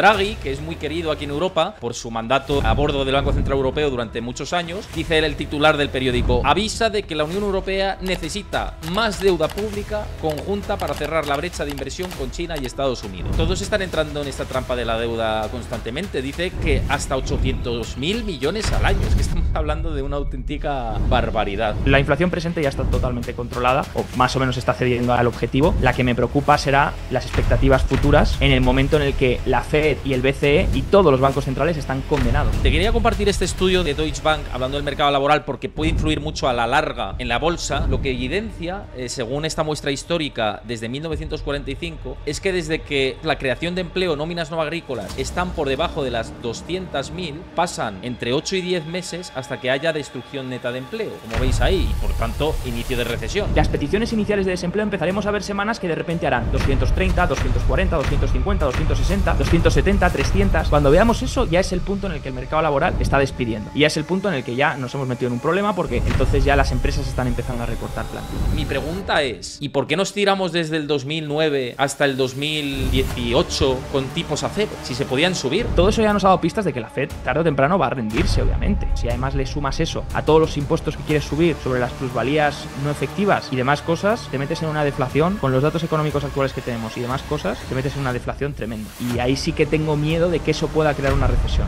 Draghi, que es muy querido aquí en Europa por su mandato a bordo del Banco Central Europeo durante muchos años, dice el titular del periódico, avisa de que la Unión Europea necesita más deuda pública conjunta para cerrar la brecha de inversión con China y Estados Unidos. Todos están entrando en esta trampa de la deuda constantemente, dice que hasta 800.000 millones al año, es que estamos hablando de una auténtica barbaridad. La inflación presente ya está totalmente controlada, o más o menos está cediendo al objetivo. La que me preocupa será las expectativas futuras en el momento en el que la FED y el BCE y todos los bancos centrales están condenados. Te quería compartir este estudio de Deutsche Bank hablando del mercado laboral porque puede influir mucho a la larga en la bolsa. Lo que evidencia, eh, según esta muestra histórica desde 1945, es que desde que la creación de empleo, nóminas no agrícolas, están por debajo de las 200.000, pasan entre 8 y 10 meses hasta que haya destrucción neta de empleo, como veis ahí, y por tanto inicio de recesión. Las peticiones iniciales de desempleo empezaremos a ver semanas que de repente harán 230, 240, 250, 260, 260 70, 300. Cuando veamos eso, ya es el punto en el que el mercado laboral está despidiendo. Y ya es el punto en el que ya nos hemos metido en un problema porque entonces ya las empresas están empezando a recortar plantilla. Mi pregunta es, ¿y por qué nos tiramos desde el 2009 hasta el 2018 con tipos a cero? Si se podían subir. Todo eso ya nos ha dado pistas de que la Fed tarde o temprano va a rendirse, obviamente. Si además le sumas eso a todos los impuestos que quieres subir sobre las plusvalías no efectivas y demás cosas, te metes en una deflación con los datos económicos actuales que tenemos y demás cosas, te metes en una deflación tremenda. Y ahí sí que que tengo miedo de que eso pueda crear una recesión.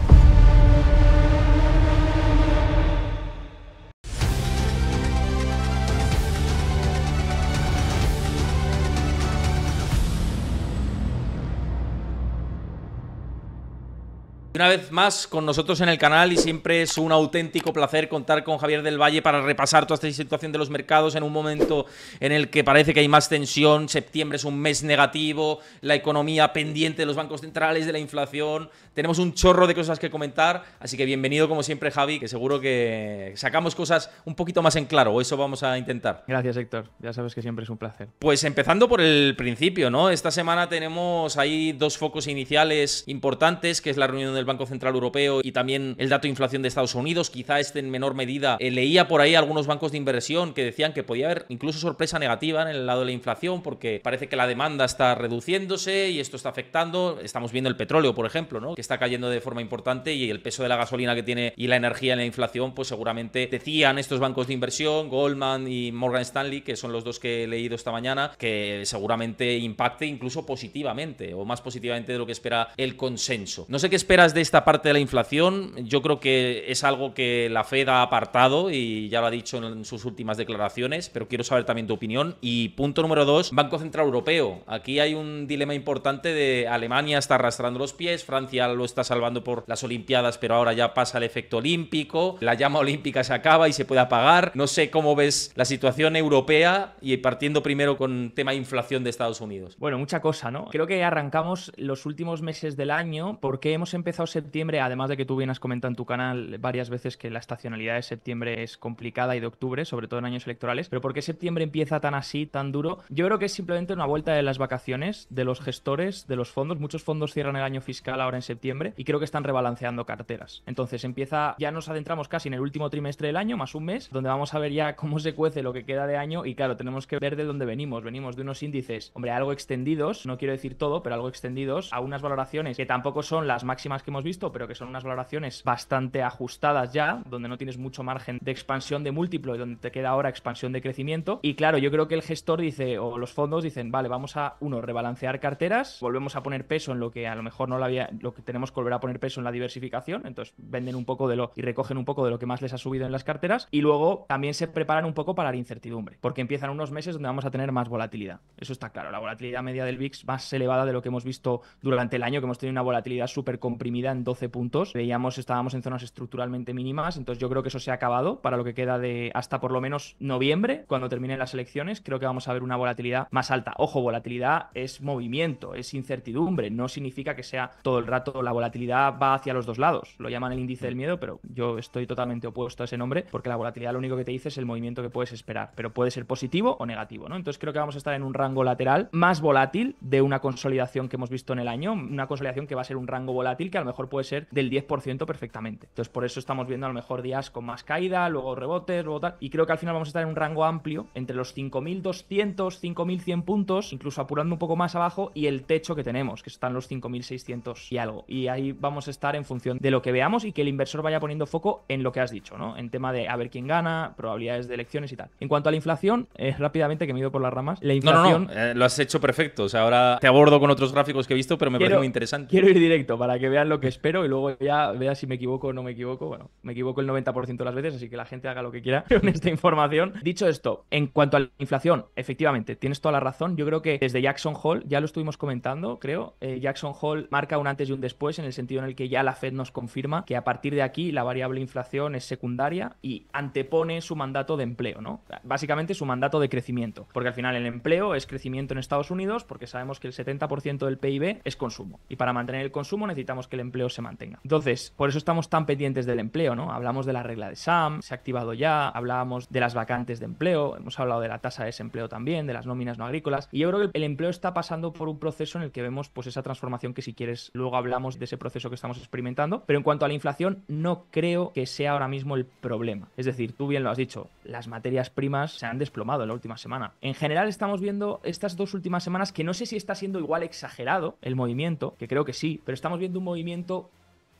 Una vez más con nosotros en el canal y siempre es un auténtico placer contar con Javier del Valle para repasar toda esta situación de los mercados en un momento en el que parece que hay más tensión, septiembre es un mes negativo, la economía pendiente de los bancos centrales, de la inflación, tenemos un chorro de cosas que comentar, así que bienvenido como siempre Javi, que seguro que sacamos cosas un poquito más en claro, eso vamos a intentar. Gracias Héctor, ya sabes que siempre es un placer. Pues empezando por el principio, ¿no? Esta semana tenemos ahí dos focos iniciales importantes, que es la reunión de el Banco Central Europeo y también el dato de inflación de Estados Unidos, quizá este en menor medida. Eh, leía por ahí algunos bancos de inversión que decían que podía haber incluso sorpresa negativa en el lado de la inflación porque parece que la demanda está reduciéndose y esto está afectando. Estamos viendo el petróleo, por ejemplo, ¿no? que está cayendo de forma importante y el peso de la gasolina que tiene y la energía en la inflación, pues seguramente decían estos bancos de inversión, Goldman y Morgan Stanley, que son los dos que he leído esta mañana, que seguramente impacte incluso positivamente o más positivamente de lo que espera el consenso. No sé qué esperas de esta parte de la inflación, yo creo que es algo que la Fed ha apartado y ya lo ha dicho en sus últimas declaraciones, pero quiero saber también tu opinión. Y punto número dos, Banco Central Europeo. Aquí hay un dilema importante de Alemania está arrastrando los pies, Francia lo está salvando por las Olimpiadas, pero ahora ya pasa el efecto olímpico, la llama olímpica se acaba y se puede apagar. No sé cómo ves la situación europea y partiendo primero con tema de inflación de Estados Unidos. Bueno, mucha cosa, ¿no? Creo que arrancamos los últimos meses del año porque hemos empezado septiembre, además de que tú bien has comentado en tu canal varias veces que la estacionalidad de septiembre es complicada y de octubre, sobre todo en años electorales, pero ¿por qué septiembre empieza tan así, tan duro? Yo creo que es simplemente una vuelta de las vacaciones, de los gestores, de los fondos. Muchos fondos cierran el año fiscal ahora en septiembre y creo que están rebalanceando carteras. Entonces empieza, ya nos adentramos casi en el último trimestre del año, más un mes, donde vamos a ver ya cómo se cuece lo que queda de año y claro, tenemos que ver de dónde venimos. Venimos de unos índices, hombre, algo extendidos, no quiero decir todo, pero algo extendidos, a unas valoraciones que tampoco son las máximas que hemos visto, pero que son unas valoraciones bastante ajustadas ya, donde no tienes mucho margen de expansión de múltiplo y donde te queda ahora expansión de crecimiento. Y claro, yo creo que el gestor dice, o los fondos dicen, vale, vamos a, uno, rebalancear carteras, volvemos a poner peso en lo que a lo mejor no lo había, lo que tenemos que volver a poner peso en la diversificación, entonces venden un poco de lo y recogen un poco de lo que más les ha subido en las carteras y luego también se preparan un poco para la incertidumbre, porque empiezan unos meses donde vamos a tener más volatilidad. Eso está claro, la volatilidad media del VIX más elevada de lo que hemos visto durante el año, que hemos tenido una volatilidad súper comprimida en 12 puntos. Veíamos, estábamos en zonas estructuralmente mínimas, entonces yo creo que eso se ha acabado para lo que queda de hasta por lo menos noviembre, cuando terminen las elecciones, creo que vamos a ver una volatilidad más alta. Ojo, volatilidad es movimiento, es incertidumbre, no significa que sea todo el rato la volatilidad va hacia los dos lados. Lo llaman el índice del miedo, pero yo estoy totalmente opuesto a ese nombre porque la volatilidad lo único que te dice es el movimiento que puedes esperar, pero puede ser positivo o negativo, ¿no? Entonces creo que vamos a estar en un rango lateral más volátil de una consolidación que hemos visto en el año, una consolidación que va a ser un rango volátil que lo mejor puede ser del 10% perfectamente. Entonces, por eso estamos viendo a lo mejor días con más caída, luego rebotes, luego tal. Y creo que al final vamos a estar en un rango amplio entre los 5.200, 5.100 puntos, incluso apurando un poco más abajo, y el techo que tenemos, que están los 5.600 y algo. Y ahí vamos a estar en función de lo que veamos y que el inversor vaya poniendo foco en lo que has dicho, ¿no? En tema de a ver quién gana, probabilidades de elecciones y tal. En cuanto a la inflación, eh, rápidamente que me he ido por las ramas, la inflación... No, no, no. Eh, lo has hecho perfecto. O sea, ahora te abordo con otros gráficos que he visto, pero me parece muy interesante. Quiero ir directo para que vean lo que espero y luego ya vea si me equivoco o no me equivoco. Bueno, me equivoco el 90% de las veces, así que la gente haga lo que quiera con esta información. Dicho esto, en cuanto a la inflación, efectivamente, tienes toda la razón. Yo creo que desde Jackson Hall, ya lo estuvimos comentando, creo, eh, Jackson Hall marca un antes y un después en el sentido en el que ya la Fed nos confirma que a partir de aquí la variable inflación es secundaria y antepone su mandato de empleo, ¿no? Básicamente su mandato de crecimiento, porque al final el empleo es crecimiento en Estados Unidos porque sabemos que el 70% del PIB es consumo y para mantener el consumo necesitamos que el empleo se mantenga. Entonces, por eso estamos tan pendientes del empleo, ¿no? Hablamos de la regla de SAM, se ha activado ya, hablábamos de las vacantes de empleo, hemos hablado de la tasa de desempleo también, de las nóminas no agrícolas, y yo creo que el empleo está pasando por un proceso en el que vemos pues esa transformación que si quieres luego hablamos de ese proceso que estamos experimentando, pero en cuanto a la inflación no creo que sea ahora mismo el problema. Es decir, tú bien lo has dicho, las materias primas se han desplomado en la última semana. En general estamos viendo estas dos últimas semanas que no sé si está siendo igual exagerado el movimiento, que creo que sí, pero estamos viendo un movimiento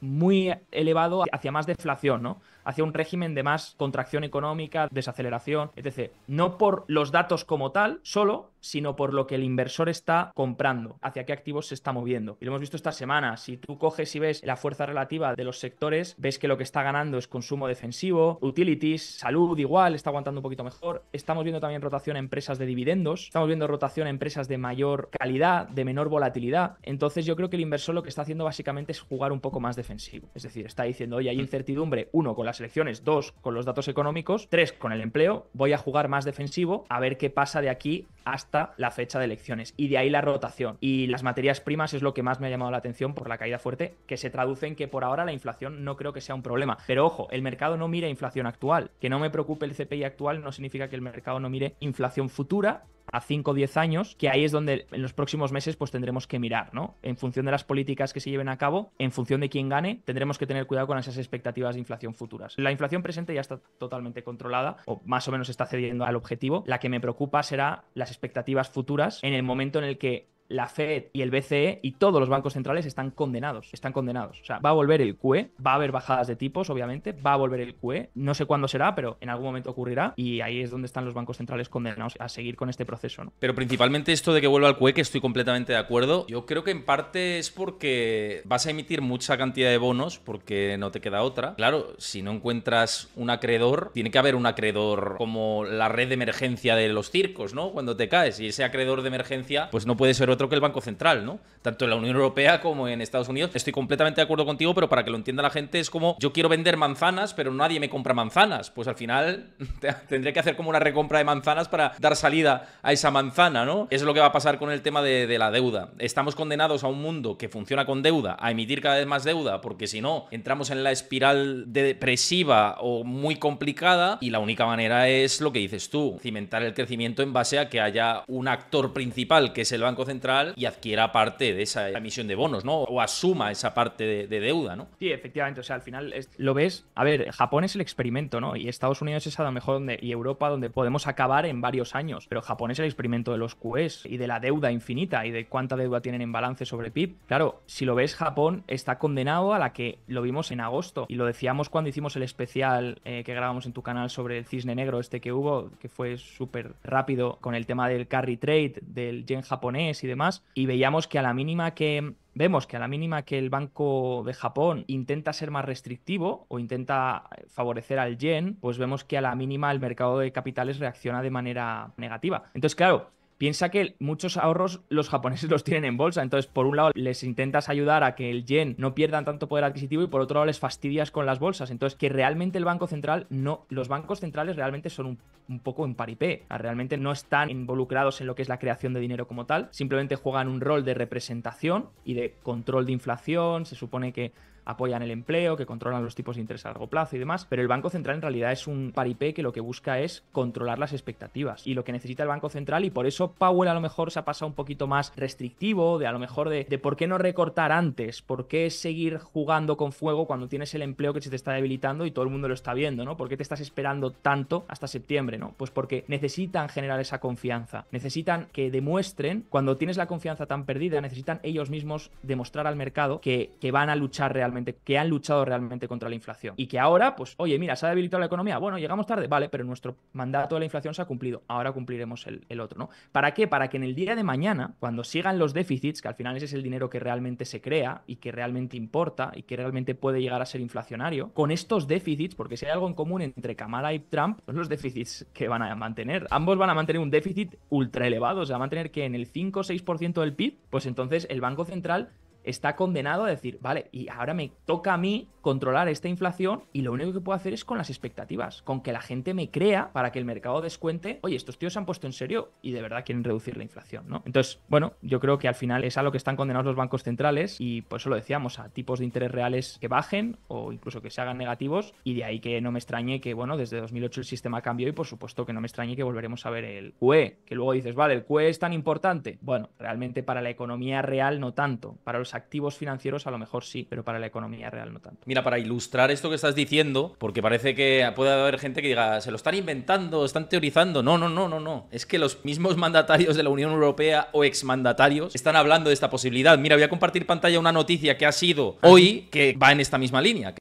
muy elevado hacia más deflación, ¿no? hacia un régimen de más contracción económica, desaceleración, etc. No por los datos como tal, solo, sino por lo que el inversor está comprando, hacia qué activos se está moviendo. Y lo hemos visto esta semana, si tú coges y ves la fuerza relativa de los sectores, ves que lo que está ganando es consumo defensivo, utilities, salud igual, está aguantando un poquito mejor. Estamos viendo también rotación en empresas de dividendos, estamos viendo rotación en empresas de mayor calidad, de menor volatilidad. Entonces yo creo que el inversor lo que está haciendo básicamente es jugar un poco más defensivo. Es decir, está diciendo, oye, hay mm. incertidumbre, uno, con la las elecciones, dos con los datos económicos, tres con el empleo, voy a jugar más defensivo a ver qué pasa de aquí hasta la fecha de elecciones. Y de ahí la rotación. Y las materias primas es lo que más me ha llamado la atención por la caída fuerte, que se traduce en que por ahora la inflación no creo que sea un problema. Pero ojo, el mercado no mire inflación actual. Que no me preocupe el CPI actual no significa que el mercado no mire inflación futura a 5 o 10 años, que ahí es donde en los próximos meses pues tendremos que mirar, ¿no? En función de las políticas que se lleven a cabo, en función de quién gane, tendremos que tener cuidado con esas expectativas de inflación futuras. La inflación presente ya está totalmente controlada o más o menos está cediendo al objetivo. La que me preocupa será las expectativas futuras en el momento en el que la Fed y el BCE y todos los bancos centrales están condenados, están condenados. O sea, va a volver el QE, va a haber bajadas de tipos, obviamente, va a volver el QE, no sé cuándo será, pero en algún momento ocurrirá y ahí es donde están los bancos centrales condenados a seguir con este proceso. ¿no? Pero principalmente esto de que vuelva el QE, que estoy completamente de acuerdo, yo creo que en parte es porque vas a emitir mucha cantidad de bonos porque no te queda otra. Claro, si no encuentras un acreedor, tiene que haber un acreedor como la red de emergencia de los circos, ¿no? Cuando te caes y ese acreedor de emergencia pues no puede ser otro que el Banco Central, ¿no? Tanto en la Unión Europea como en Estados Unidos. Estoy completamente de acuerdo contigo, pero para que lo entienda la gente es como yo quiero vender manzanas, pero nadie me compra manzanas. Pues al final tendré que hacer como una recompra de manzanas para dar salida a esa manzana, ¿no? Eso es lo que va a pasar con el tema de, la deuda. Estamos condenados a un mundo que funciona con deuda, a emitir cada vez más deuda, porque si no, entramos en la espiral depresiva o muy complicada y la única manera es lo que dices tú, cimentar el crecimiento en base a que haya un actor principal que es el Banco Central y adquiera parte de esa emisión de bonos, ¿no? O asuma esa parte de, deuda, ¿no? Sí, efectivamente. O sea, al final lo ves. A ver, Japón es el experimento, ¿no? Y Estados Unidos es a lo mejor donde, y Europa donde podemos acabar en varios años. Pero Japón es el experimento de los QEs y de la deuda infinita y de cuánta deuda tienen en balance sobre PIB. Claro, si lo ves, Japón está condenado a la que lo vimos en agosto y lo decíamos cuando hicimos el especial eh, que grabamos en tu canal sobre el cisne negro este que hubo, que fue súper rápido con el tema del carry trade, del yen japonés y de y veíamos que a la mínima que vemos que a la mínima que el Banco de Japón intenta ser más restrictivo o intenta favorecer al yen, pues vemos que a la mínima el mercado de capitales reacciona de manera negativa. Entonces, claro, Piensa que muchos ahorros los japoneses los tienen en bolsa, entonces por un lado les intentas ayudar a que el yen no pierda tanto poder adquisitivo y por otro lado les fastidias con las bolsas, entonces que realmente el Banco Central no, los bancos centrales realmente son un, un poco en paripé, realmente no están involucrados en lo que es la creación de dinero como tal, simplemente juegan un rol de representación y de control de inflación, se supone que apoyan el empleo, que controlan los tipos de interés a largo plazo y demás, pero el Banco Central en realidad es un paripé que lo que busca es controlar las expectativas y lo que necesita el Banco Central y por eso Powell a lo mejor se ha pasado un poquito más restrictivo, de a lo mejor de, por qué no recortar antes, por qué seguir jugando con fuego cuando tienes el empleo que se te está debilitando y todo el mundo lo está viendo, ¿no? ¿Por qué te estás esperando tanto hasta septiembre, ¿no? Pues porque necesitan generar esa confianza, necesitan que demuestren, cuando tienes la confianza tan perdida, necesitan ellos mismos demostrar al mercado que van a luchar realmente que han luchado realmente contra la inflación. Y que ahora, pues, oye, mira, se ha debilitado la economía, bueno, llegamos tarde, vale, pero nuestro mandato de la inflación se ha cumplido, ahora cumpliremos el, otro, ¿no? ¿Para qué? Para que en el día de mañana, cuando sigan los déficits, que al final ese es el dinero que realmente se crea y que realmente importa y que realmente puede llegar a ser inflacionario, con estos déficits, porque si hay algo en común entre Kamala y Trump, son los déficits que van a mantener. Ambos van a mantener un déficit ultra elevado, o sea, van a tener que en el 5 o 6% del PIB, pues entonces el Banco Central está condenado a decir, vale, y ahora me toca a mí controlar esta inflación y lo único que puedo hacer es con las expectativas, con que la gente me crea para que el mercado descuente, oye, estos tíos se han puesto en serio y de verdad quieren reducir la inflación, ¿no? Entonces, bueno, yo creo que al final es a lo que están condenados los bancos centrales y por pues, eso lo decíamos, a tipos de interés reales que bajen o incluso que se hagan negativos y de ahí que no me extrañe que, bueno, desde 2008 el sistema cambió y por supuesto que no me extrañe que volveremos a ver el QE, que luego dices, vale, el QE es tan importante. Bueno, realmente para la economía real no tanto, para los activos financieros a lo mejor sí, pero para la economía real no tanto. Mira, para ilustrar esto que estás diciendo, porque parece que puede haber gente que diga, se lo están inventando, están teorizando. No, no, no, no, no. Es que los mismos mandatarios de la Unión Europea o exmandatarios están hablando de esta posibilidad. Mira, voy a compartir pantalla una noticia que ha sido hoy que va en esta misma línea.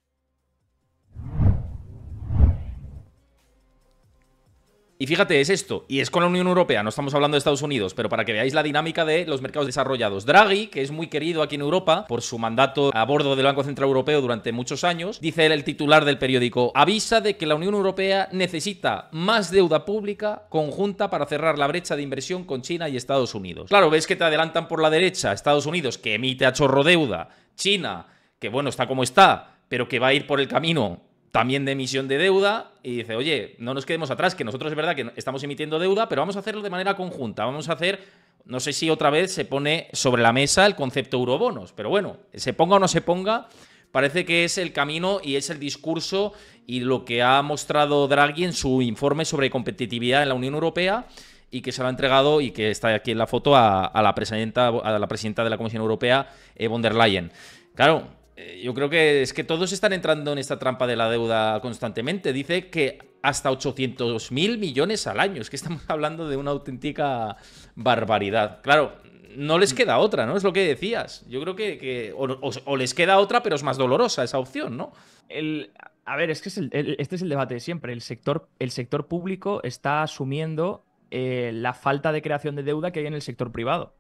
Y fíjate, es esto, y es con la Unión Europea, no estamos hablando de Estados Unidos, pero para que veáis la dinámica de los mercados desarrollados. Draghi, que es muy querido aquí en Europa por su mandato a bordo del Banco Central Europeo durante muchos años, dice él, el titular del periódico, avisa de que la Unión Europea necesita más deuda pública conjunta para cerrar la brecha de inversión con China y Estados Unidos. Claro, ves que te adelantan por la derecha Estados Unidos, que emite a chorro deuda, China, que bueno, está como está, pero que va a ir por el camino también de emisión de deuda y dice, oye, no nos quedemos atrás, que nosotros es verdad que estamos emitiendo deuda, pero vamos a hacerlo de manera conjunta, vamos a hacer, no sé si otra vez se pone sobre la mesa el concepto eurobonos, pero bueno, se ponga o no se ponga, parece que es el camino y es el discurso y lo que ha mostrado Draghi en su informe sobre competitividad en la Unión Europea y que se lo ha entregado y que está aquí en la foto a, la, presidenta, a la presidenta de la Comisión Europea, von der Leyen. Claro, eh, yo creo que es que todos están entrando en esta trampa de la deuda constantemente. Dice que hasta 800.000 millones al año. Es que estamos hablando de una auténtica barbaridad. Claro, no les mm. queda otra, ¿no? Es lo que decías. Yo creo que, o, les queda otra, pero es más dolorosa esa opción, ¿no? El, a ver, es que este es el debate de siempre. El sector, el sector público está asumiendo eh, la falta de creación de deuda que hay en el sector privado.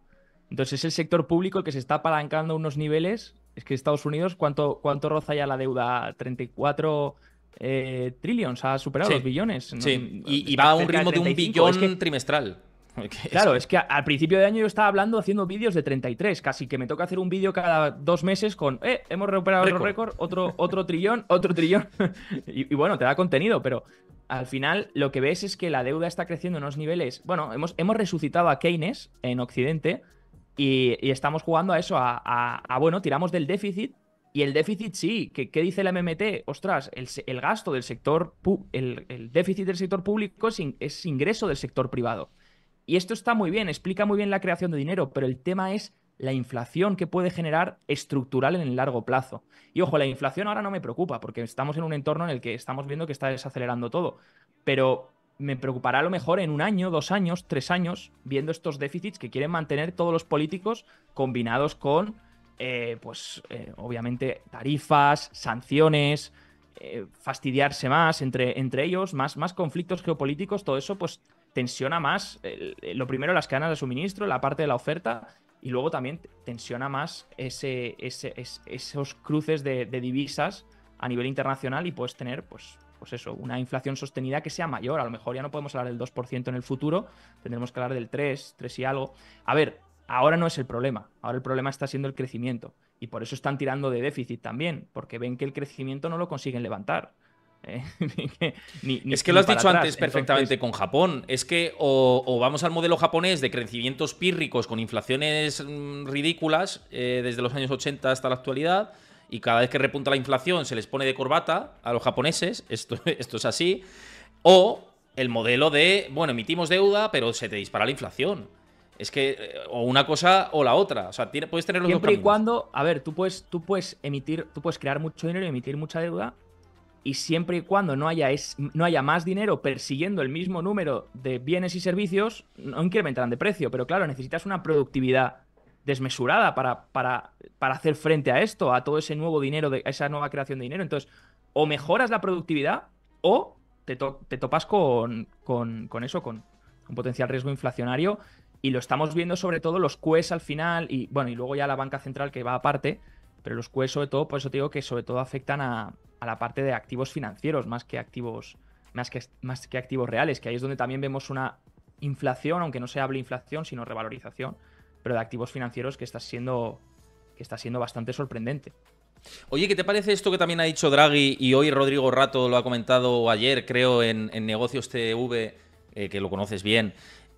Entonces es el sector público el que se está apalancando unos niveles es que Estados Unidos, ¿cuánto, cuánto roza ya la deuda? 34 trillones, eh, trillions, ha superado los billones. Sí, y, va a un ritmo de, un billón trimestral. Claro, es que al principio de año yo estaba hablando haciendo vídeos de 33, casi que me toca hacer un vídeo cada dos meses con, eh, hemos recuperado el récord, otro, otro trillón, otro trillón. y, bueno, te da contenido, pero al final lo que ves es que la deuda está creciendo en unos niveles. Bueno, hemos, hemos resucitado a Keynes en Occidente, y, estamos jugando a eso, a, bueno, tiramos del déficit. Y el déficit sí, ¿qué, qué dice la MMT? Ostras, el, gasto del sector, el, el, déficit del sector público es ingreso del sector privado. Y esto está muy bien, explica muy bien la creación de dinero, pero el tema es la inflación que puede generar estructural en el largo plazo. Y ojo, la inflación ahora no me preocupa porque estamos en un entorno en el que estamos viendo que está desacelerando todo, pero me preocupará a lo mejor en un año, dos años, tres años, viendo estos déficits que quieren mantener todos los políticos combinados con, eh, pues, eh, obviamente, tarifas, sanciones, eh, fastidiarse más entre, entre ellos, más, más conflictos geopolíticos, todo eso, pues, tensiona más, lo primero, las cadenas de suministro, la parte de la oferta, y luego también tensiona más ese, esos cruces de, de divisas a nivel internacional y puedes tener, pues, pues eso, una inflación sostenida que sea mayor. A lo mejor ya no podemos hablar del 2% en el futuro, tendremos que hablar del 3, 3 y algo. A ver, ahora no es el problema, ahora el problema está siendo el crecimiento. Y por eso están tirando de déficit también, porque ven que el crecimiento no lo consiguen levantar. ¿Eh? es que lo has dicho antes perfectamente con Japón. Es que o, vamos al modelo japonés de crecimientos pírricos con inflaciones mm, ridículas eh, desde los años 80 hasta la actualidad, y cada vez que repunta la inflación se les pone de corbata a los japoneses, esto, esto es así, o el modelo de, bueno, emitimos deuda, pero se te dispara la inflación. Es que eh, o una cosa o la otra, o sea, puedes tener los Siempre y cuando, a ver, tú puedes tú puedes emitir, tú puedes crear mucho dinero y emitir mucha deuda y siempre y cuando no haya, no haya más dinero persiguiendo el mismo número de bienes y servicios, no incrementarán de precio, pero claro, necesitas una productividad desmesurada para, para, hacer frente a esto, a todo ese nuevo dinero, de, a esa nueva creación de dinero. Entonces, o mejoras la productividad o te, te topas con, con, eso, con un potencial riesgo inflacionario. Y lo estamos viendo sobre todo los QEs al final y bueno, y luego ya la banca central que va aparte, pero los QEs sobre todo, por eso te digo que sobre todo afectan a, la parte de activos financieros más que activos, más que, más que activos reales, que ahí es donde también vemos una inflación, aunque no se hable inflación, sino revalorización pero de activos financieros que está siendo, que está siendo bastante sorprendente. Oye, ¿qué te parece esto que también ha dicho Draghi y hoy Rodrigo Rato lo ha comentado ayer, creo, en, Negocios TV, eh, que lo conoces bien,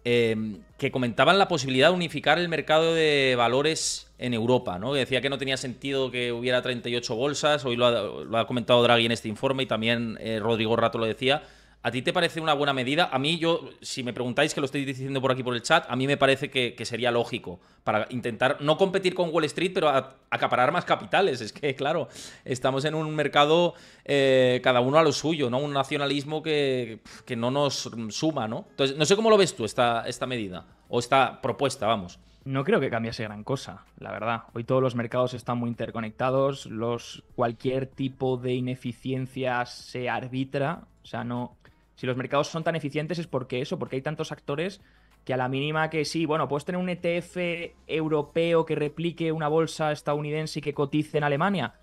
eh, que comentaban la posibilidad de unificar el mercado de valores en Europa, ¿no? Que decía que no tenía sentido que hubiera 38 bolsas, hoy lo ha, comentado Draghi en este informe y también eh, Rodrigo Rato lo decía, ¿A ti te parece una buena medida? A mí, yo, si me preguntáis, que lo estoy diciendo por aquí por el chat, a mí me parece que, sería lógico para intentar no competir con Wall Street, pero acaparar más capitales. Es que, claro, estamos en un mercado eh, cada uno a lo suyo, ¿no? Un nacionalismo que, no nos suma, ¿no? Entonces, no sé cómo lo ves tú esta, esta medida o esta propuesta, vamos. No creo que cambiase gran cosa, la verdad. Hoy todos los mercados están muy interconectados, los, cualquier tipo de ineficiencia se arbitra, o sea, no, si los mercados son tan eficientes es porque eso, porque hay tantos actores que a la mínima que sí, bueno, puedes tener un ETF europeo que replique una bolsa estadounidense y que cotice en Alemania.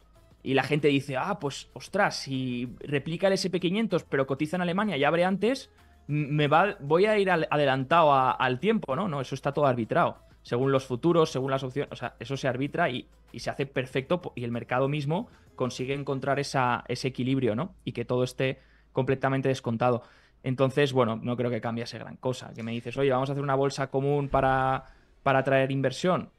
Y la gente dice, ah, pues ostras, si replica el SP500 pero cotiza en Alemania y abre antes, me va, voy a ir adelantado al tiempo, ¿no? No, eso está todo arbitrado. Según los futuros, según las opciones, o sea, eso se arbitra y, se hace perfecto y el mercado mismo consigue encontrar ese equilibrio, ¿no? Y que todo esté completamente descontado. Entonces, bueno, no creo que cambiase gran cosa. Que me dices, oye, vamos a hacer una bolsa común para, para atraer inversión.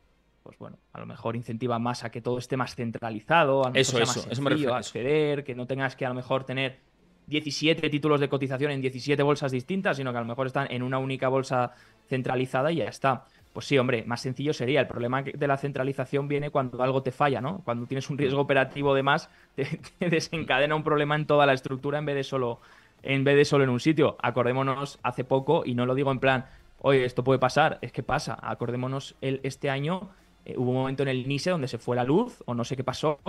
Pues bueno, a lo mejor incentiva más a que todo esté más centralizado, a eso, sea más sencillo, acceder, que no tengas que a lo mejor tener 17 títulos de cotización en 17 bolsas distintas, sino que a lo mejor están en una única bolsa centralizada y ya está. Pues sí, hombre, más sencillo sería. El problema de la centralización viene cuando algo te falla, ¿no? Cuando tienes un riesgo operativo de más, te, desencadena un problema en toda la estructura en vez de solo en vez de solo en un sitio. Acordémonos hace poco, y no lo digo en plan, oye, esto puede pasar, es que pasa. Acordémonos el, este año eh, hubo un momento en el Nice donde se fue la luz o no sé qué pasó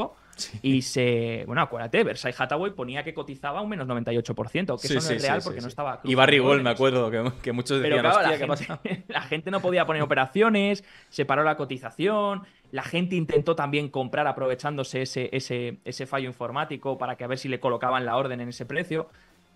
y se... Bueno, acuérdate, Versailles Hathaway ponía que cotizaba un menos 98%, que eso no es real porque no estaba... Y Barry Gold, me acuerdo, que, muchos decían, Pero la, gente, la gente no podía poner operaciones, se paró la cotización, la gente intentó también comprar aprovechándose ese, ese, ese fallo informático para que a ver si le colocaban la orden en ese precio.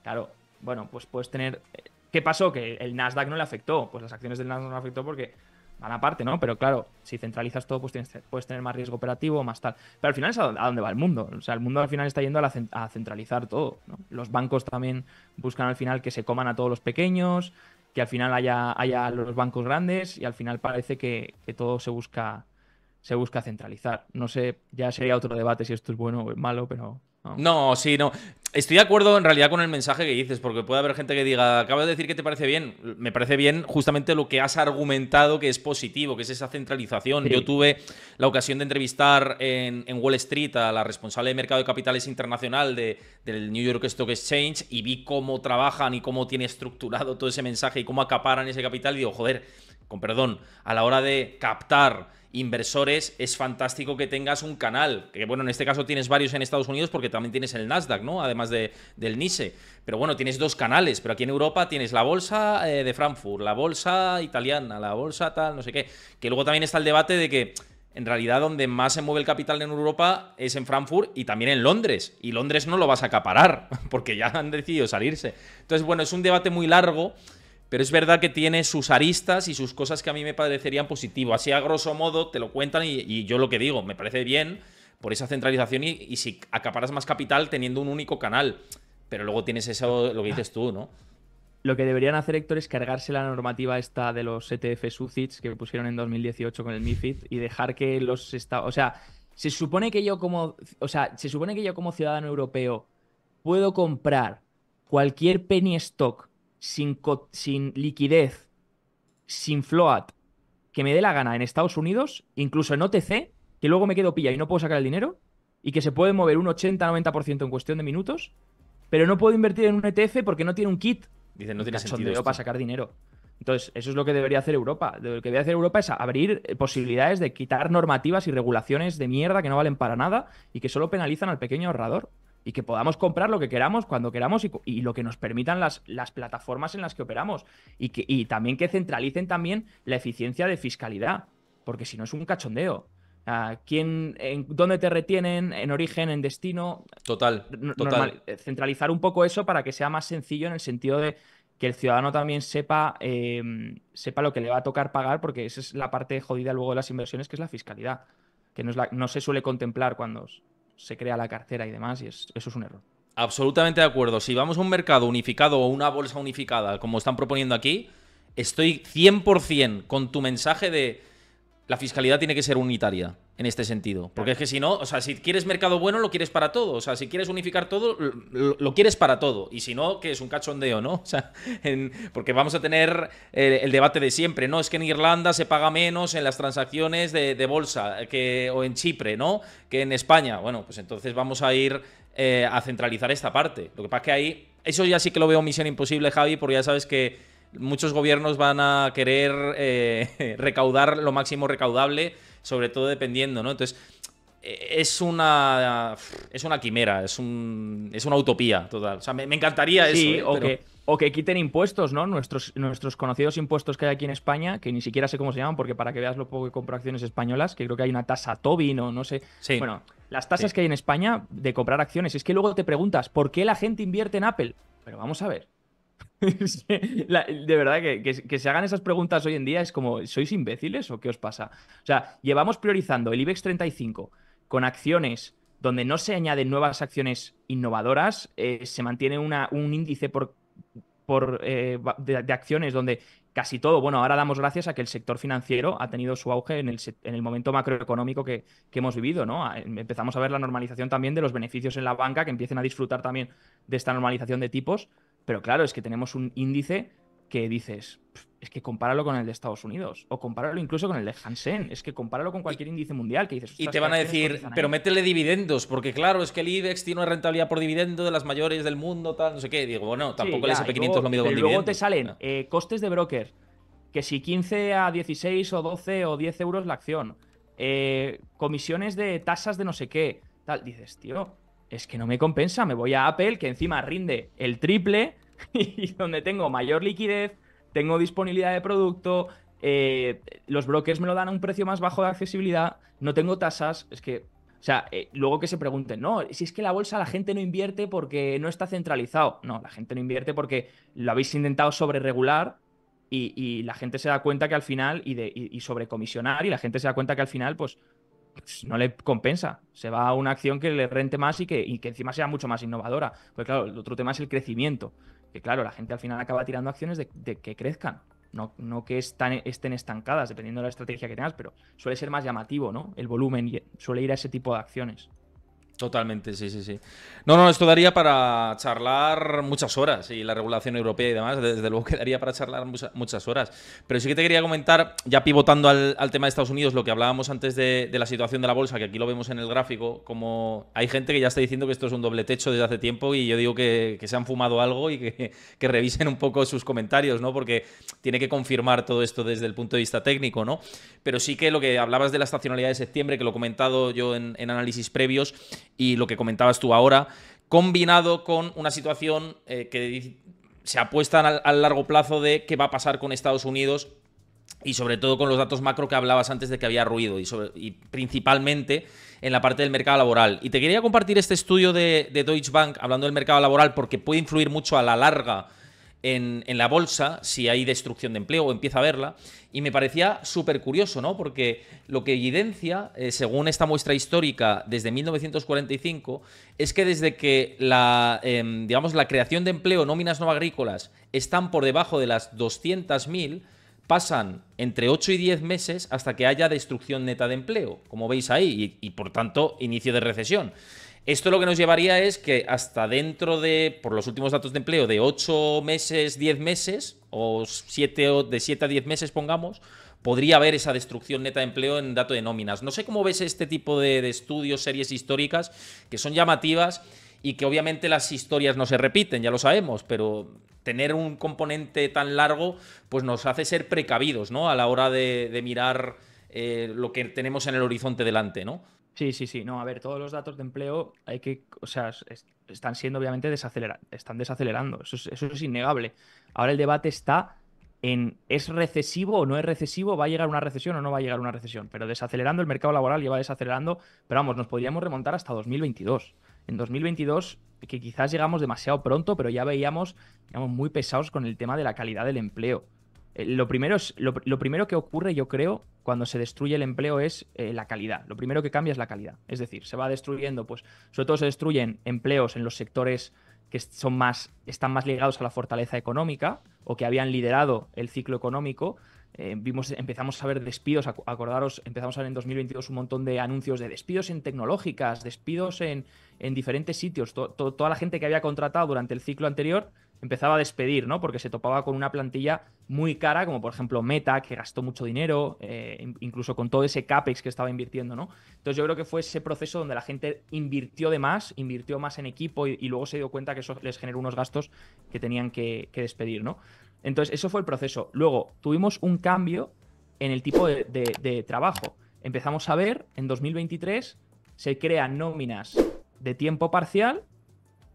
Claro, bueno, pues puedes tener... Eh, ¿Qué pasó? Que el Nasdaq no le afectó. Pues las acciones del Nasdaq no le afectó porque van aparte, ¿no? Pero claro, si centralizas todo, pues tienes, puedes tener más riesgo operativo, más tal. Pero al final es a, dónde va el mundo. O sea, el mundo al final está yendo a, centralizar todo. Los bancos también buscan al final que se coman a todos los pequeños, que al final haya, haya los bancos grandes y al final parece que, todo se busca, se busca centralizar. No sé, ya sería otro debate si esto es bueno o malo, pero... no sí, no. Estoy de acuerdo en realidad con el mensaje que dices, porque puede haber gente que diga, acabas de decir que te parece bien. Me parece bien justamente lo que has argumentado que es positivo, que es esa centralización. Yo tuve la ocasión de entrevistar en, Wall Street a la responsable de mercado de capitales internacional de, del New York Stock Exchange y vi cómo trabajan y cómo tiene estructurado todo ese mensaje y cómo acaparan ese capital. Y digo, joder, con perdón, a la hora de captar inversores, es fantástico que tengas un canal. Que bueno, en este caso tienes varios en Estados Unidos porque también tienes el Nasdaq, ¿no? Además del NISE. Pero bueno, tienes dos canales. Pero aquí en Europa tienes la bolsa eh, de Frankfurt, la bolsa italiana, la bolsa tal, no sé qué. Que luego también está el debate de que. En realidad, donde más se mueve el capital en Europa es en Frankfurt y también en Londres. Y Londres no lo vas a acaparar, porque ya han decidido salirse. Entonces, bueno, es un debate muy largo pero es verdad que tiene sus aristas y sus cosas que a mí me parecerían positivo. Así a grosso modo te lo cuentan y, yo lo que digo, me parece bien por esa centralización y, si acaparas más capital teniendo un único canal. Pero luego tienes eso, lo que dices tú, ¿no? Lo que deberían hacer, Héctor, es cargarse la normativa esta de los ETF SUCITs que pusieron en 2018 con el MIFID y dejar que los estados... O sea, se supone que yo como... O sea, se supone que yo como ciudadano europeo puedo comprar cualquier penny stock sin, liquidez, sin float, que me dé la gana en Estados Unidos, incluso en OTC, que luego me quedo pilla y no puedo sacar el dinero, y que se puede mover un 80-90% en cuestión de minutos, pero no puedo invertir en un ETF porque no tiene un kit. Dicen no tiene sentido para sacar dinero. Entonces, eso es lo que debería hacer Europa. Lo que debería hacer Europa es abrir eh, posibilidades de quitar normativas y regulaciones de mierda que no valen para nada y que solo penalizan al pequeño ahorrador y que podamos comprar lo que queramos, cuando queramos y, lo que nos permitan las, las, plataformas en las que operamos. Y, que, también que centralicen también la eficiencia de fiscalidad, porque si no es un cachondeo. Ah, ¿Quién, en, ¿Dónde te retienen? ¿En origen? ¿En destino? Total, eh, centralizar un poco eso para que sea más sencillo en el sentido de que el ciudadano también sepa, em, sepa lo que le va a tocar pagar, porque esa es la parte jodida luego de las inversiones, que es la fiscalidad, que no, no se suele contemplar cuando, se crea la cartera y demás, y eso es un error. Absolutamente de acuerdo. Si vamos a un mercado unificado o una bolsa unificada, como están proponiendo aquí, estoy 100% con tu mensaje de la fiscalidad tiene que ser unitaria en este sentido. Porque es que si no, o sea, si quieres mercado bueno, lo quieres para todo. O sea, si quieres unificar todo, lo, quieres para todo. Y si no, que es un cachondeo, ¿no? O sea, porque vamos a tener eh, el, debate de siempre, ¿no? Es que en Irlanda se paga menos en las transacciones de, bolsa que, o en Chipre, ¿no? Que en España. Bueno, pues entonces vamos a ir eh, a centralizar esta parte. Lo que pasa es que ahí, eso ya sí que lo veo misión imposible, Javi, porque ya sabes que muchos gobiernos van a querer eh, recaudar lo máximo recaudable, sobre todo dependiendo, ¿no? Entonces, e, es una, es una quimera, es, un, es una utopía total. O sea, me, encantaría eso. ¿eh? O, que, o, que, quiten impuestos, ¿no? Nuestros, nuestros conocidos impuestos que hay aquí en España, que ni siquiera sé cómo se llaman, porque para que veas lo poco que compro acciones españolas, que creo que hay una tasa Tobin o no sé. Bueno, las tasas que hay en España de comprar acciones. Es que luego te preguntas, ¿por qué la gente invierte en Apple? Pero vamos a ver. de verdad, que, se hagan esas preguntas hoy en día es como, ¿sois imbéciles o qué os pasa? O sea, llevamos priorizando el IBEX 35 con acciones donde no se añaden nuevas acciones innovadoras, eh, se mantiene una, un índice por, por, eh, de, acciones donde casi todo, bueno, ahora damos gracias a que el sector financiero ha tenido su auge en el, en el momento macroeconómico que, que, hemos vivido, ¿no? Ah, em, empezamos a ver la normalización también de los beneficios en la banca, que empiecen a disfrutar también de esta normalización de tipos pero claro, es que tenemos un índice que dices, es que compáralo con el de Estados Unidos, o compáralo incluso con el de Hansen, es que compáralo con cualquier índice mundial que dices. Y te van a decir, pero métele dividendos, porque claro, es que el IBEX tiene una rentabilidad por dividendo de las mayores del mundo, tal, no sé qué. digo, bueno, tampoco el SP500 lo mido con dividendos. Luego te salen ah. eh, costes de broker, que si 15 a 16 o 12 o 10 euros la acción, eh, comisiones de tasas de no sé qué, tal, dices, tío es que no me compensa, me voy a Apple, que encima rinde el triple y donde tengo mayor liquidez, tengo disponibilidad de producto, eh, los brokers me lo dan a un precio más bajo de accesibilidad, no tengo tasas, es que, o sea, eh, luego que se pregunten, no, si es que la bolsa la gente no invierte porque no está centralizado, no, la gente no invierte porque lo habéis intentado sobre regular y, la gente se da cuenta que al final, y, de, comisionar, y y la gente se da cuenta que al final, pues pues, no le compensa. Se va a una acción que le rente más y que, que encima sea mucho más innovadora. Porque claro, el otro tema es el crecimiento. Que claro, la gente al final acaba tirando acciones de, que crezcan. No, que estén estancadas, dependiendo de la estrategia que tengas, pero suele ser más llamativo, ¿no? El volumen suele ir a ese tipo de acciones. Totalmente, sí, sí, sí. No, no, esto daría para charlar muchas horas y la regulación europea y demás, desde luego que daría para charlar muchas horas. Pero sí que te quería comentar, ya pivotando al, tema de Estados Unidos, lo que hablábamos antes de, la situación de la bolsa, que aquí lo vemos en el gráfico, como hay gente que ya está diciendo que esto es un doble techo desde hace tiempo y yo digo que, se han fumado algo y que, revisen un poco sus comentarios, ¿no? Porque tiene que confirmar todo esto desde el punto de vista técnico, ¿no? Pero sí que lo que hablabas de la estacionalidad de septiembre, que lo he comentado yo en análisis previos, y lo que comentabas tú ahora, combinado con una situación eh, que se apuesta al, largo plazo de qué va a pasar con Estados Unidos y sobre todo con los datos macro que hablabas antes de que había ruido y, principalmente en la parte del mercado laboral. Y te quería compartir este estudio de, Deutsche Bank hablando del mercado laboral porque puede influir mucho a la larga en, la bolsa, si hay destrucción de empleo o empieza a verla, Y me parecía súper curioso, ¿no? Porque lo que evidencia, eh, según esta muestra histórica desde 1945, es que desde que la, em, digamos, la creación de empleo, nóminas no agrícolas, están por debajo de las 200.000, pasan entre 8 y 10 meses hasta que haya destrucción neta de empleo, como veis ahí, y por tanto inicio de recesión. Esto lo que nos llevaría es que hasta dentro de, por los últimos datos de empleo, de 8 meses, 10 meses, o, de 7 a 10 meses, pongamos, podría haber esa destrucción neta de empleo en dato de nóminas. No sé cómo ves este tipo de, estudios, series históricas, que son llamativas y que obviamente las historias no se repiten, ya lo sabemos, pero tener un componente tan largo, pues nos hace ser precavidos, ¿no? A la hora de, mirar eh, lo que tenemos en el horizonte delante, ¿no? Sí, sí, sí. No, a ver, todos los datos de empleo hay que, o sea, están siendo obviamente desacelerando, están desacelerando. Eso es, innegable. Ahora el debate está en es recesivo o no es recesivo, va a llegar una recesión o no va a llegar una recesión. Pero desacelerando el mercado laboral lleva desacelerando, pero vamos, nos podríamos remontar hasta 2022. En 2022, que quizás llegamos demasiado pronto, pero ya veíamos, digamos, muy pesados con el tema de la calidad del empleo. Eh, lo, primero es, lo primero que ocurre, yo creo, cuando se destruye el empleo es eh, la calidad. Lo primero que cambia es la calidad. Es decir, se va destruyendo, pues, sobre todo se destruyen empleos en los sectores que son más, están más ligados a la fortaleza económica o que habían liderado el ciclo económico, eh, vimos, empezamos a ver despidos, acordaros, empezamos a ver en 2022 un montón de anuncios de despidos en tecnológicas, despidos en, diferentes sitios. toda la gente que había contratado durante el ciclo anterior empezaba a despedir, ¿no? Porque se topaba con una plantilla muy cara, como por ejemplo Meta, que gastó mucho dinero, eh, incluso con todo ese CAPEX que estaba invirtiendo, ¿no? Entonces yo creo que fue ese proceso donde la gente invirtió de más, invirtió más en equipo y, luego se dio cuenta que eso les generó unos gastos que tenían que, que despedir, ¿no? Entonces, eso fue el proceso. Luego, tuvimos un cambio en el tipo de, trabajo. Empezamos a ver, en 2023 se crean nóminas de tiempo parcial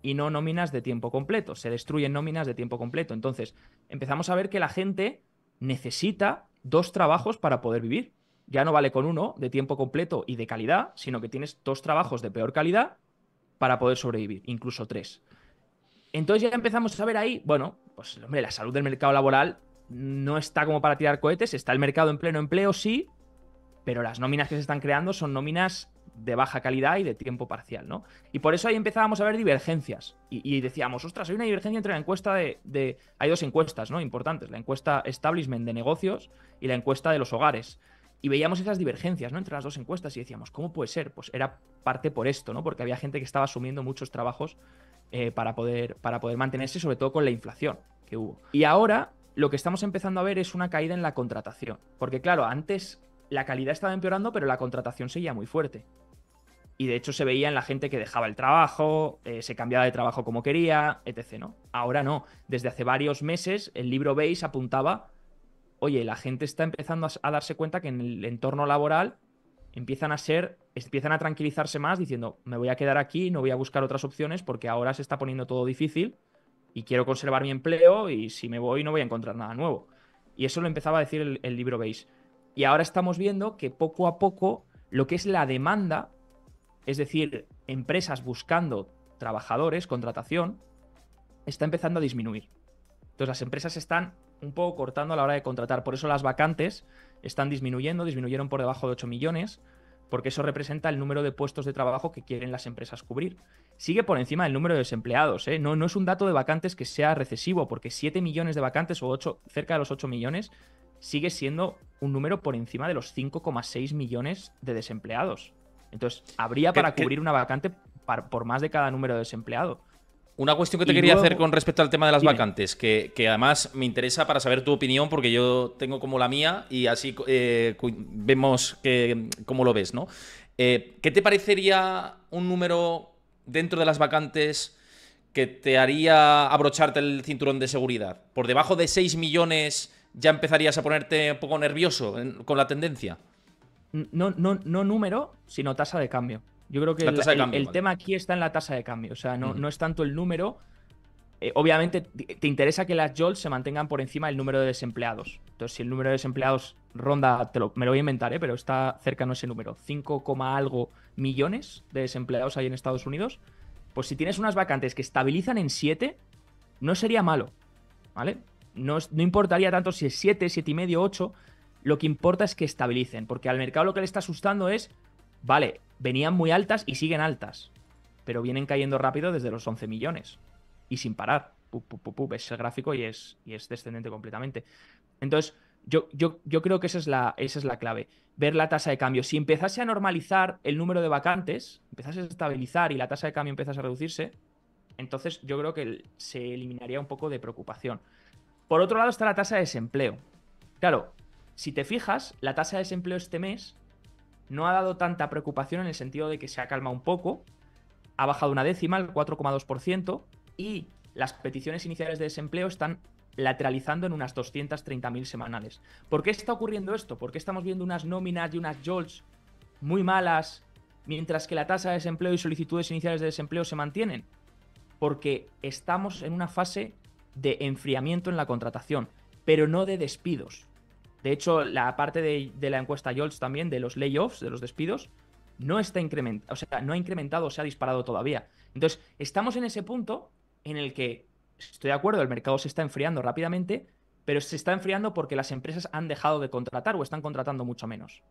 y no nóminas de tiempo completo. Se destruyen nóminas de tiempo completo. Entonces, empezamos a ver que la gente necesita dos trabajos para poder vivir. Ya no vale con uno de tiempo completo y de calidad, sino que tienes dos trabajos de peor calidad para poder sobrevivir, incluso tres. Entonces ya empezamos a ver ahí, bueno, pues hombre, la salud del mercado laboral no está como para tirar cohetes, está el mercado en pleno empleo, sí, pero las nóminas que se están creando son nóminas de baja calidad y de tiempo parcial, ¿no? Y por eso ahí empezábamos a ver divergencias. Y, decíamos, ostras, hay una divergencia entre la encuesta de, Hay dos encuestas, ¿no? Importantes, la encuesta establishment de negocios y la encuesta de los hogares. Y veíamos esas divergencias, ¿no? Entre las dos encuestas y decíamos, ¿cómo puede ser? Pues era parte por esto, ¿no? Porque había gente que estaba asumiendo muchos trabajos eh, para, poder, para poder mantenerse, sobre todo con la inflación que hubo. Y ahora lo que estamos empezando a ver es una caída en la contratación, porque claro, antes la calidad estaba empeorando, pero la contratación seguía muy fuerte. Y de hecho se veía en la gente que dejaba el trabajo, eh, se cambiaba de trabajo como quería, etc. Ahora no. Desde hace varios meses el libro Base apuntaba, oye, la gente está empezando a darse cuenta que en el entorno laboral empiezan a ser, empiezan a tranquilizarse más diciendo, me voy a quedar aquí, no voy a buscar otras opciones porque ahora se está poniendo todo difícil y quiero conservar mi empleo y si me voy no voy a encontrar nada nuevo. Y eso lo empezaba a decir el, el libro Base. Y ahora estamos viendo que poco a poco lo que es la demanda, es decir, empresas buscando trabajadores, contratación, está empezando a disminuir. Entonces las empresas están un poco cortando a la hora de contratar. Por eso las vacantes están disminuyendo, disminuyeron por debajo de 8 millones, porque eso representa el número de puestos de trabajo que quieren las empresas cubrir. Sigue por encima del número de desempleados, ¿eh? no, no es un dato de vacantes que sea recesivo, porque 7 millones de vacantes o 8, cerca de los 8 millones sigue siendo un número por encima de los 5,6 millones de desempleados. Entonces, habría para cubrir una vacante por más de cada número de desempleado. Una cuestión que te quería hacer con respecto al tema de las vacantes, que, además me interesa para saber tu opinión, porque yo tengo como la mía y así eh, vemos que, cómo lo ves, ¿no? Eh, ¿Qué te parecería un número dentro de las vacantes que te haría abrocharte el cinturón de seguridad? ¿Por debajo de 6 millones ya empezarías a ponerte un poco nervioso con la tendencia? No, no, no número, sino tasa de cambio. Yo creo que el, tema aquí está en la tasa de cambio. O sea, no, es tanto el número. Eh, obviamente, te interesa que las JOL se mantengan por encima del número de desempleados. Entonces, si el número de desempleados ronda, me lo voy a inventar, ¿eh? pero está cerca no ese número, 5, algo millones de desempleados ahí en Estados Unidos, pues si tienes unas vacantes que estabilizan en 7, no sería malo, ¿vale? No, no importaría tanto si es 7, 7,5, 8, lo que importa es que estabilicen, porque al mercado lo que le está asustando es Vale, venían muy altas y siguen altas, pero vienen cayendo rápido desde los 11 millones y sin parar. es el gráfico y es, y es descendente completamente. Entonces, yo, yo, yo, creo que esa es, la, esa es la clave, ver la tasa de cambio. Si empezase a normalizar el número de vacantes, empezase a estabilizar y la tasa de cambio empezase a reducirse, entonces yo creo que se eliminaría un poco de preocupación. Por otro lado está la tasa de desempleo. Claro, si te fijas, la tasa de desempleo este mes no ha dado tanta preocupación en el sentido de que se ha calmado un poco, ha bajado una décima, el 4,2%, y las peticiones iniciales de desempleo están lateralizando en unas 230.000 semanales. ¿Por qué está ocurriendo esto? ¿Por qué estamos viendo unas nóminas y unas jolts muy malas, mientras que la tasa de desempleo y solicitudes iniciales de desempleo se mantienen? Porque estamos en una fase de enfriamiento en la contratación, pero no de despidos. De hecho, la parte de, la encuesta YOLTS también, de los layoffs, de los despidos, no está incrementado, o sea, no ha incrementado, se ha disparado todavía. Entonces, estamos en ese punto en el que, estoy de acuerdo, el mercado se está enfriando rápidamente, pero se está enfriando porque las empresas han dejado de contratar o están contratando mucho menos.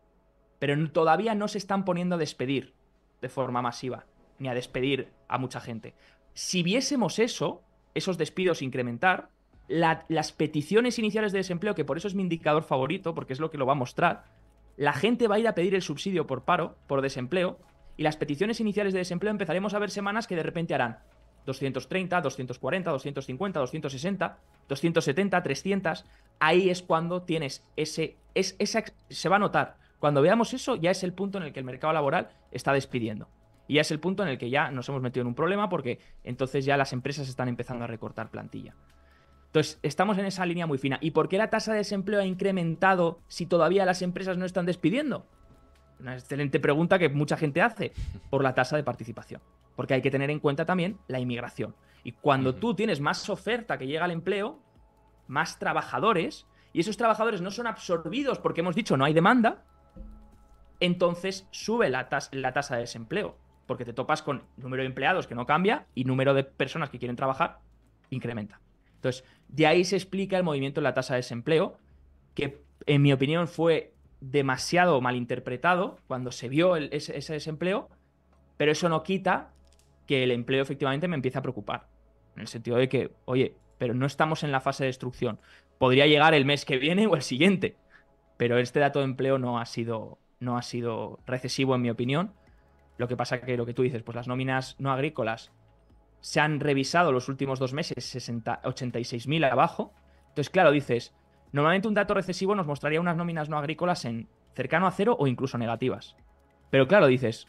Pero todavía no se están poniendo a despedir de forma masiva, ni a despedir a mucha gente. Si viésemos eso, esos despidos incrementar, las peticiones iniciales de desempleo, que por eso es mi indicador favorito, porque es lo que lo va a mostrar, la gente va a ir a pedir el subsidio por paro, por desempleo, y las peticiones iniciales de desempleo empezaremos a ver semanas que de repente harán 230, 240, 250, 260, 270, 300. Ahí es cuando tienes ese, esa, se va a notar. Cuando veamos eso, ya es el punto en el que el mercado laboral está despidiendo. Y ya es el punto en el que ya nos hemos metido en un problema porque entonces ya las empresas están empezando a recortar plantilla. Entonces, estamos en esa línea muy fina. ¿Y por qué la tasa de desempleo ha incrementado si todavía las empresas no están despidiendo? Una excelente pregunta que mucha gente hace por la tasa de participación. Porque hay que tener en cuenta también la inmigración. Y cuando tú tienes más oferta que llega al empleo, más trabajadores, y esos trabajadores no son absorbidos porque hemos dicho no hay demanda, entonces sube la tasa de desempleo. Porque te topas con número de empleados que no cambia y número de personas que quieren trabajar incrementa. Entonces, de ahí se explica el movimiento en la tasa de desempleo, que en mi opinión fue demasiado malinterpretado cuando se vio ese, desempleo, pero eso no quita que el empleo efectivamente me empiece a preocupar. En el sentido de que, oye, pero no estamos en la fase de destrucción. Podría llegar el mes que viene o el siguiente, pero este dato de empleo no ha sido, no ha sido recesivo en mi opinión. Lo que pasa que lo que tú dices, pues las nóminas no agrícolas se han revisado los últimos dos meses 86.000 abajo. Entonces, claro, dices, normalmente un dato recesivo nos mostraría unas nóminas no agrícolas en cercano a cero o incluso negativas. Pero claro, dices,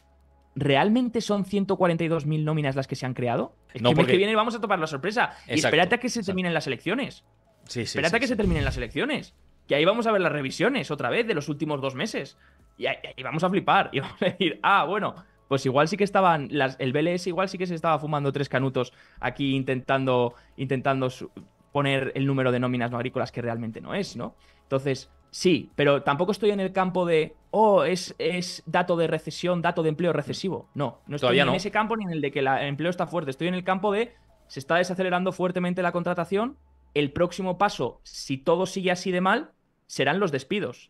¿realmente son 142.000 nóminas las que se han creado? Es no, que porque... que viene vamos a topar la sorpresa. y espérate a que se terminen las elecciones. Sí, Espérate a que se terminen las elecciones. Que ahí vamos a ver las revisiones otra vez de los últimos dos meses. Y, vamos a flipar y vamos a decir, ah, bueno, pues igual sí que estaban, el BLS igual sí que se estaba fumando tres canutos aquí intentando, intentando poner el número de nóminas no agrícolas que realmente no es, ¿no? Entonces, sí, pero tampoco estoy en el campo de, oh, es, es dato de recesión, dato de empleo recesivo. No, no estoy en ese campo ni en el de que el empleo está fuerte, estoy en el campo de, se está desacelerando fuertemente la contratación, el próximo paso, si todo sigue así de mal, serán los despidos.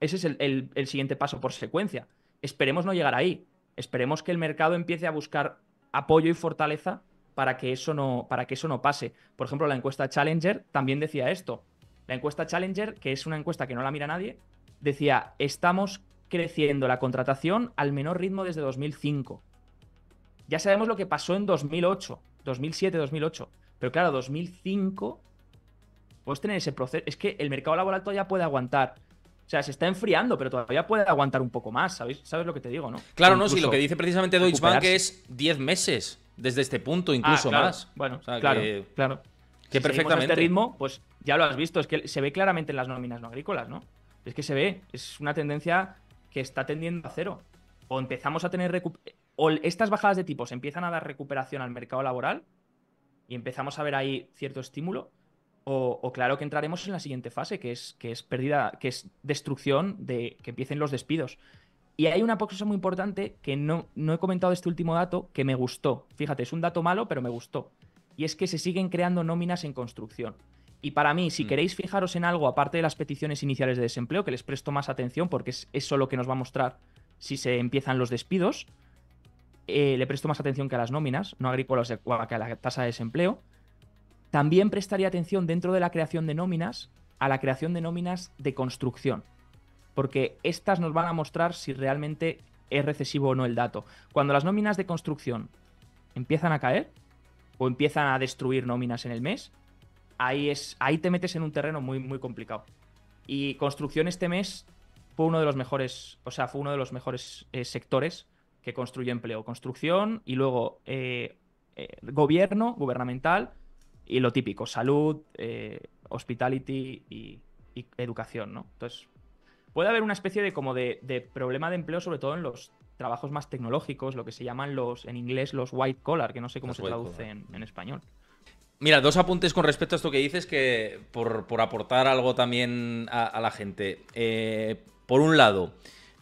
Ese es el siguiente paso por secuencia. Esperemos no llegar ahí. Esperemos que el mercado empiece a buscar apoyo y fortaleza para que eso no, para que eso no pase. Por ejemplo, la encuesta Challenger también decía esto. La encuesta Challenger, que es una encuesta que no la mira nadie, decía, estamos creciendo la contratación al menor ritmo desde 2005. Ya sabemos lo que pasó en 2008, 2007, 2008. Pero claro, 2005, puedes tener ese proceso. Es que el mercado laboral todavía puede aguantar. O sea, se está enfriando, pero todavía puede aguantar un poco más, ¿sabes? ¿Sabes lo que te digo, no? Claro, no, sí, lo que dice precisamente Deutsche Bank es 10 meses desde este punto, ah, incluso más. Bueno, claro, que... claro. Que perfectamente. este ritmo, pues ya lo has visto, es que se ve claramente en las nóminas no agrícolas, ¿no? Es que se ve, es una tendencia que está tendiendo a cero. O empezamos a tener o estas bajadas de tipos empiezan a dar recuperación al mercado laboral y empezamos a ver ahí cierto estímulo, o, claro que entraremos en la siguiente fase, que es, que es pérdida, que es destrucción de que empiecen los despidos. Y hay una cosa muy importante que no, no he comentado este último dato que me gustó. Fíjate, es un dato malo, pero me gustó. Y es que se siguen creando nóminas en construcción. Y para mí, si mm. queréis fijaros en algo, aparte de las peticiones iniciales de desempleo, que les presto más atención porque es eso lo que nos va a mostrar si se empiezan los despidos, eh, le presto más atención que a las nóminas, no agrícolas que a la tasa de desempleo. También prestaría atención dentro de la creación de nóminas a la creación de nóminas de construcción, porque estas nos van a mostrar si realmente es recesivo o no el dato. Cuando las nóminas de construcción empiezan a caer o empiezan a destruir nóminas en el mes, ahí, es, ahí te metes en un terreno muy, muy complicado. Y construcción este mes fue uno de los mejores, o sea, fue uno de los mejores eh, sectores que construye empleo. Construcción y luego eh, eh, gobierno, gubernamental, y lo típico, salud, eh, hospitality y, educación, ¿no? Entonces, puede haber una especie de como de, problema de empleo, sobre todo en los trabajos más tecnológicos, lo que se llaman los, en inglés, los white collar, que no sé cómo se traduce en, español. Mira, dos apuntes con respecto a esto que dices, que por, aportar algo también a, la gente. Eh, por un lado,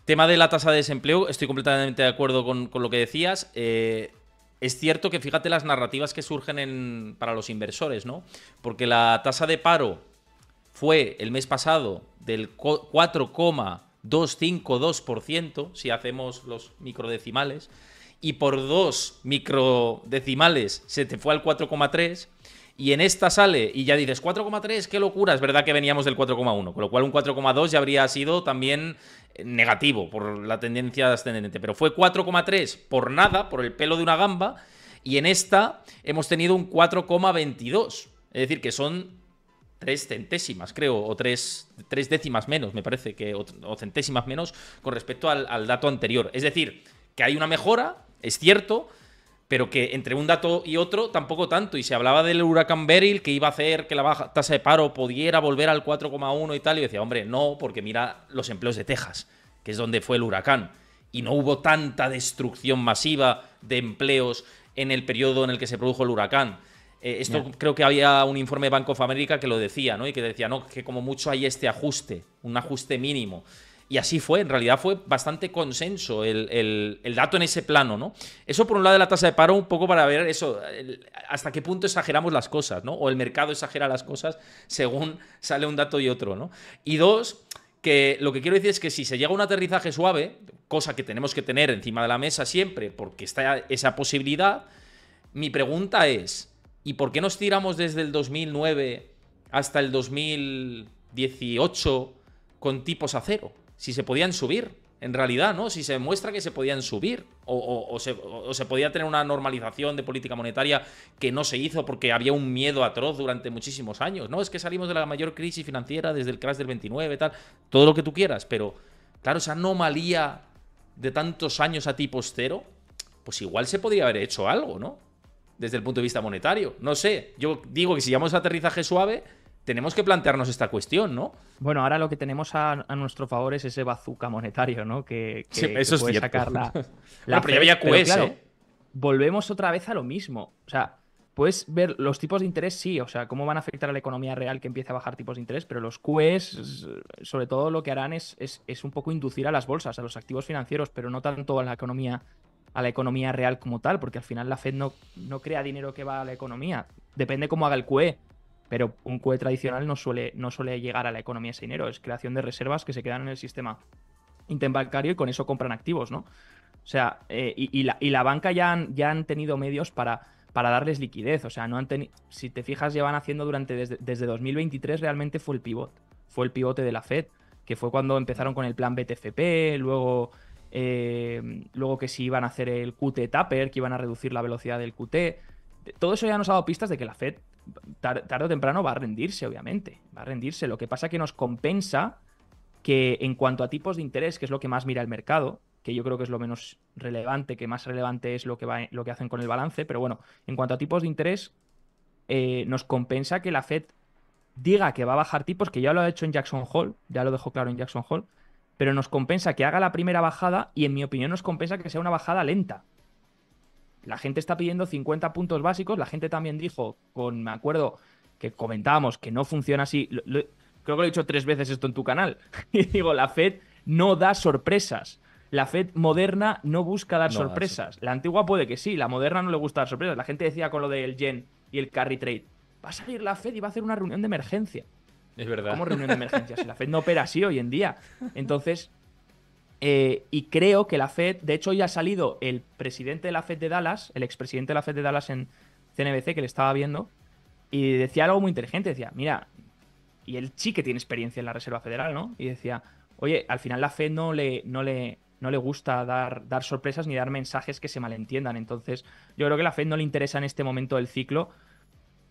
tema de la tasa de desempleo, estoy completamente de acuerdo con, con lo que decías. Eh, es cierto que fíjate las narrativas que surgen para los inversores, ¿no? Porque la tasa de paro fue el mes pasado del 4,252%, si hacemos los microdecimales, y por dos microdecimales se te fue al 4,3%, y en esta sale y ya dices 4,3, qué locura, es verdad que veníamos del 4,1, con lo cual un 4,2 ya habría sido también eh, negativo por la tendencia ascendente, pero fue 4,3 por nada, por el pelo de una gamba, y en esta hemos tenido un 4,22, es decir, que son tres centésimas, creo, o tres, décimas menos, me parece, que, o, centésimas menos con respecto al, al dato anterior. Es decir, que hay una mejora, es cierto, pero que entre un dato y otro tampoco tanto. Y se hablaba del huracán Beryl que iba a hacer que la baja tasa de paro pudiera volver al 4,1 y tal. Y decía, hombre, no, porque mira los empleos de Texas, que es donde fue el huracán. Y no hubo tanta destrucción masiva de empleos en el periodo en el que se produjo el huracán. Eh, esto creo que había un informe de Banco of America que lo decía, ¿no? Y que decía, no, que como mucho hay este ajuste, un ajuste mínimo. Y así fue, en realidad fue bastante consenso el, dato en ese plano, ¿no? Eso por un lado de la tasa de paro, un poco para ver eso, hasta qué punto exageramos las cosas, ¿no? O el mercado exagera las cosas según sale un dato y otro, ¿no? Y dos, que lo que quiero decir es que si se llega a un aterrizaje suave, cosa que tenemos que tener encima de la mesa siempre, porque está esa posibilidad, mi pregunta es, ¿y por qué nos tiramos desde el 2009 hasta el 2018 con tipos a cero? si se podían subir, en realidad, ¿no? Si se muestra que se podían subir o, se, podía tener una normalización de política monetaria que no se hizo porque había un miedo atroz durante muchísimos años, ¿no? Es que salimos de la mayor crisis financiera desde el crash del 29, tal, todo lo que tú quieras, pero claro, esa anomalía de tantos años a tipos cero, pues igual se podría haber hecho algo, ¿no? Desde el punto de vista monetario, no sé, yo digo que si llamamos aterrizaje suave tenemos que plantearnos esta cuestión, ¿no? Bueno, ahora lo que tenemos a, nuestro favor es ese bazooka monetario, ¿no? Que, eso puede la, previa pero Volvemos otra vez a lo mismo. O sea, puedes ver los tipos de interés, sí, o sea, cómo van a afectar a la economía real que empiece a bajar tipos de interés, pero los QE, sobre todo lo que harán es, un poco inducir a las bolsas, a los activos financieros, pero no tanto a la economía a la economía real como tal, porque al final la Fed no, no crea dinero que va a la economía. Depende cómo haga el QE pero un QE tradicional no suele, no suele llegar a la economía ese dinero, es creación de reservas que se quedan en el sistema interbancario y con eso compran activos, ¿no? O sea, eh, y, la, banca ya han, ya han tenido medios para, para darles liquidez, o sea, no si te fijas, llevan haciendo durante, desde, 2023 realmente fue el pivot, fue el pivote de la Fed, que fue cuando empezaron con el plan BTFP, luego... Eh, luego que si iban a hacer el QT Tapper, que iban a reducir la velocidad del QT. Todo eso ya nos ha dado pistas de que la Fed tarde o temprano va a rendirse, obviamente. Va a rendirse. Lo que pasa es que nos compensa que en cuanto a tipos de interés, que es lo que más mira el mercado, que yo creo que es lo menos relevante, que más relevante es lo que, va, lo que hacen con el balance, pero bueno, en cuanto a tipos de interés, eh, nos compensa que la Fed diga que va a bajar tipos, que ya lo ha hecho en Jackson Hall, ya lo dejó claro en Jackson Hall, pero nos compensa que haga la primera bajada y en mi opinión nos compensa que sea una bajada lenta la gente está pidiendo 50 puntos básicos, la gente también dijo, con, me acuerdo que comentábamos que no funciona así, creo que lo he dicho tres veces esto en tu canal, y digo, la Fed no da sorpresas. La Fed moderna no busca dar sorpresas. La antigua puede que sí, la moderna no le gusta dar sorpresas. La gente decía con lo del yen y el carry trade, va a salir la Fed y va a hacer una reunión de emergencia. Es verdad. ¿Cómo reunión de emergencia? Si la Fed no opera así hoy en día. Entonces, eh, y creo que la Fed, de hecho, ya ha salido el presidente de la Fed de Dallas, el expresidente de la Fed de Dallas en CNBC, que le estaba viendo, y decía algo muy inteligente. Decía, mira, y él sí que tiene experiencia en la Reserva Federal, ¿no? Y decía, oye, al final la Fed no le, no le, no le gusta dar, dar sorpresas ni dar mensajes que se malentiendan. Entonces, yo creo que la Fed no le interesa en este momento del ciclo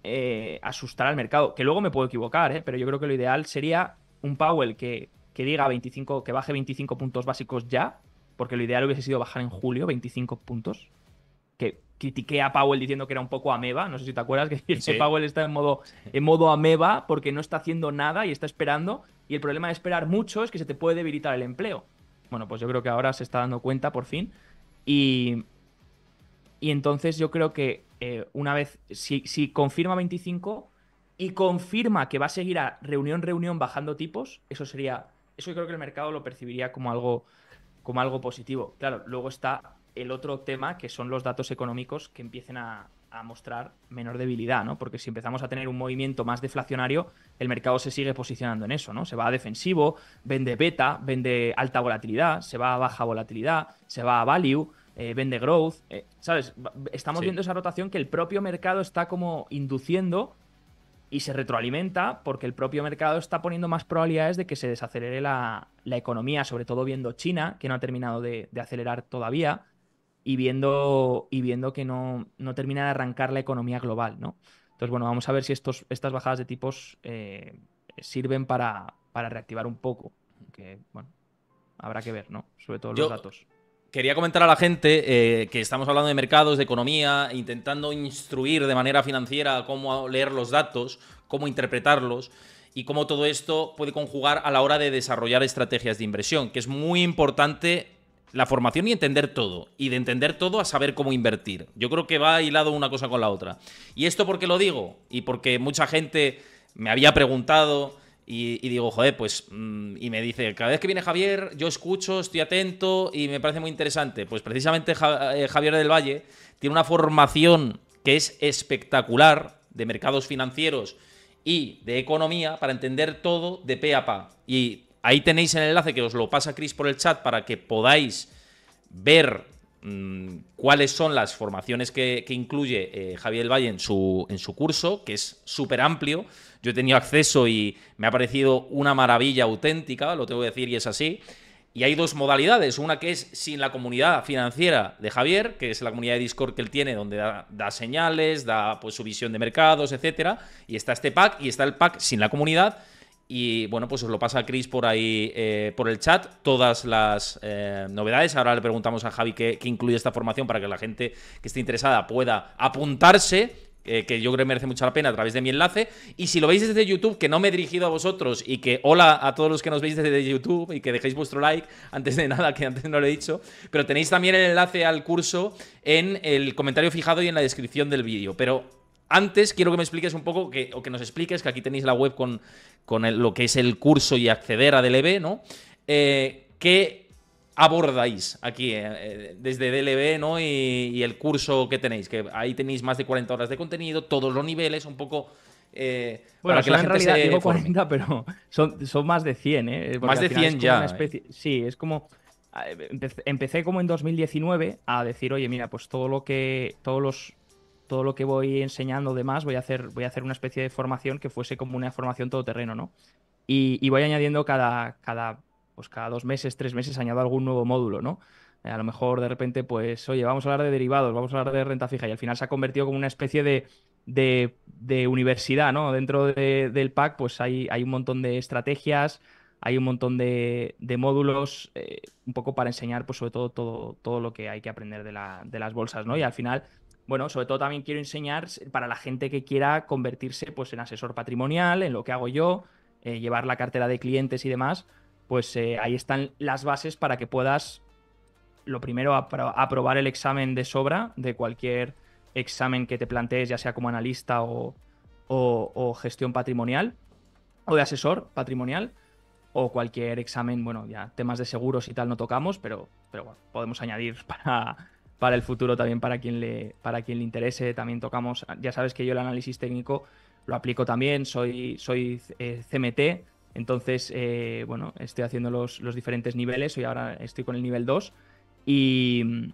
eh, asustar al mercado. Que luego me puedo equivocar, ¿eh? pero yo creo que lo ideal sería un Powell que que diga 25, que baje 25 puntos básicos ya, porque lo ideal hubiese sido bajar en julio 25 puntos. Que critiqué a Powell diciendo que era un poco ameba, no sé si te acuerdas, que, Powell está en modo, en modo ameba porque no está haciendo nada y está esperando. Y el problema de esperar mucho es que se te puede debilitar el empleo. Bueno, pues yo creo que ahora se está dando cuenta por fin. Y, y entonces yo creo que eh, una vez, si, si confirma 25 y confirma que va a seguir a reunión, reunión bajando tipos, eso sería eso creo que el mercado lo percibiría como algo, como algo positivo. Claro, luego está el otro tema que son los datos económicos que empiecen a, mostrar menor debilidad, ¿no? Porque si empezamos a tener un movimiento más deflacionario, el mercado se sigue posicionando en eso, ¿no? Se va a defensivo, vende beta, vende alta volatilidad, se va a baja volatilidad, se va a value, eh, vende growth, eh, ¿sabes? Estamos viendo esa rotación que el propio mercado está como induciendo y se retroalimenta porque el propio mercado está poniendo más probabilidades de que se desacelere la, economía, sobre todo viendo China, que no ha terminado de, acelerar todavía, y viendo, y viendo que no, no, termina de arrancar la economía global, ¿no? Entonces, bueno, vamos a ver si estos, estas bajadas de tipos eh, sirven para, reactivar un poco. Que, bueno, habrá que ver, ¿no? Sobre todo los datos quería comentar a la gente eh, que estamos hablando de mercados, de economía, intentando instruir de manera financiera cómo leer los datos, cómo interpretarlos y cómo todo esto puede conjugar a la hora de desarrollar estrategias de inversión, que es muy importante la formación y entender todo, y de entender todo a saber cómo invertir. Yo creo que va hilado una cosa con la otra. ¿Y esto porque lo digo? Y porque mucha gente me había preguntado y, digo, joder, pues. Mm", y me dice, cada vez que viene Javier, yo escucho, estoy atento y me parece muy interesante. Pues precisamente eh, Javier del Valle tiene una formación que es espectacular de mercados financieros y de economía para entender todo de pe a pa. Y ahí tenéis el enlace que os lo pasa Chris por el chat para que podáis ver Mm, cuáles son las formaciones que, incluye eh, Javier del Valle en su, en su curso, que es súper amplio. Yo he tenido acceso y me ha parecido una maravilla auténtica, lo tengo que decir y es así. Y hay dos modalidades, una que es sin la comunidad financiera de Javier, que es la comunidad de Discord que él tiene, donde da, señales, da pues, su visión de mercados, etc. y está este pack y está el pack sin la comunidad, y bueno, pues os lo pasa a Chris por ahí, eh, por el chat, todas las eh, novedades. Ahora le preguntamos a Javi qué, incluye esta formación para que la gente que esté interesada pueda apuntarse. Eh, que yo creo que merece mucho la pena a través de mi enlace. Y si lo veis desde YouTube, que no me he dirigido a vosotros y que hola a todos los que nos veis desde YouTube y que dejéis vuestro like, antes de nada, que antes no lo he dicho, pero tenéis también el enlace al curso en el comentario fijado y en la descripción del vídeo. Pero antes quiero que me expliques un poco, que, o que nos expliques, que aquí tenéis la web con, con lo que es el curso y acceder a DLB, ¿no? Eh, ¿Qué abordáis aquí eh, eh, desde DLB, ¿no? Y, el curso que tenéis, que ahí tenéis más de 40 horas de contenido, todos los niveles, un poco... bueno, que en realidad tengo 40, pero son, más de 100, ¿eh? más de 100 ya. Sí, es como empecé, como en 2019 a decir, oye, mira, pues todo lo que, todos los todo lo que voy enseñando demás, voy a hacer, voy a hacer una especie de formación que fuese como una formación todoterreno, ¿no? Y, y voy añadiendo cada, cada, pues cada dos meses, tres meses, añado algún nuevo módulo, ¿no? Eh, a lo mejor de repente, pues, oye, vamos a hablar de derivados, vamos a hablar de renta fija, y al final se ha convertido como una especie de, de, universidad, ¿no? Dentro del pack, pues hay, hay un montón de estrategias, hay un montón de, módulos, eh, un poco para enseñar, pues sobre todo, todo, todo lo que hay que aprender de, de las bolsas, ¿no? Y al final, bueno, sobre todo también quiero enseñar para la gente que quiera convertirse pues, en asesor patrimonial, en lo que hago yo, eh, llevar la cartera de clientes y demás, pues eh, ahí están las bases para que puedas, lo primero, aprobar el examen de sobra de cualquier examen que te plantees, ya sea como analista o, gestión patrimonial, o de asesor patrimonial o cualquier examen, bueno, ya temas de seguros y tal no tocamos, pero, pero bueno, podemos añadir para, para el futuro también para quien le, para quien le interese. También tocamos, ya sabes que yo el análisis técnico lo aplico también, soy, soy eh, CMT, entonces, eh, bueno, estoy haciendo los, los, diferentes niveles, hoy ahora estoy con el nivel 2 y,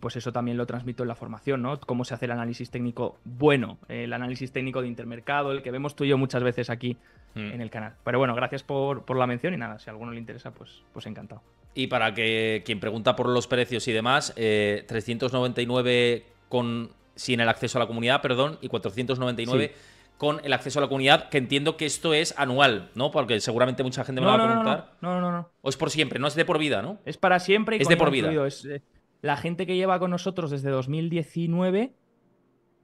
pues eso también lo transmito en la formación, ¿no? Cómo se hace el análisis técnico bueno, el análisis técnico de intermercado, el que vemos tú y yo muchas veces aquí mm. en el canal. Pero bueno, gracias por, por, la mención y nada, si a alguno le interesa, pues, pues encantado. Y para que quien pregunta por los precios y demás, 399 eh, con sin el acceso a la comunidad, perdón, y 499 con el acceso a la comunidad, que entiendo que esto es anual, ¿no? Porque seguramente mucha gente me lo va a preguntar. No, no no, O es por siempre, no es de por vida, ¿no? Es para siempre y es de por vida. Eh, la gente que lleva con nosotros desde 2019,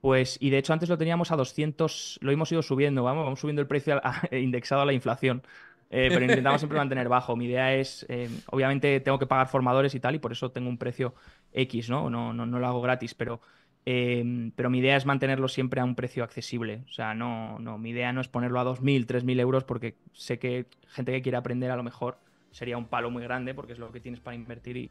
pues, y de hecho antes lo teníamos a 200, lo hemos ido subiendo, vamos, vamos subiendo el precio indexado a la inflación. Eh, pero intentamos siempre mantener bajo. Mi idea es, eh, obviamente tengo que pagar formadores y tal, y por eso tengo un precio X, ¿no? No, no, lo hago gratis, pero, em, pero mi idea es mantenerlo siempre a un precio accesible. O sea, no, no, mi idea no es ponerlo a 2.000, 3.000 euros, porque sé que gente que quiere aprender a lo mejor sería un palo muy grande, porque es lo que tienes para invertir. Y,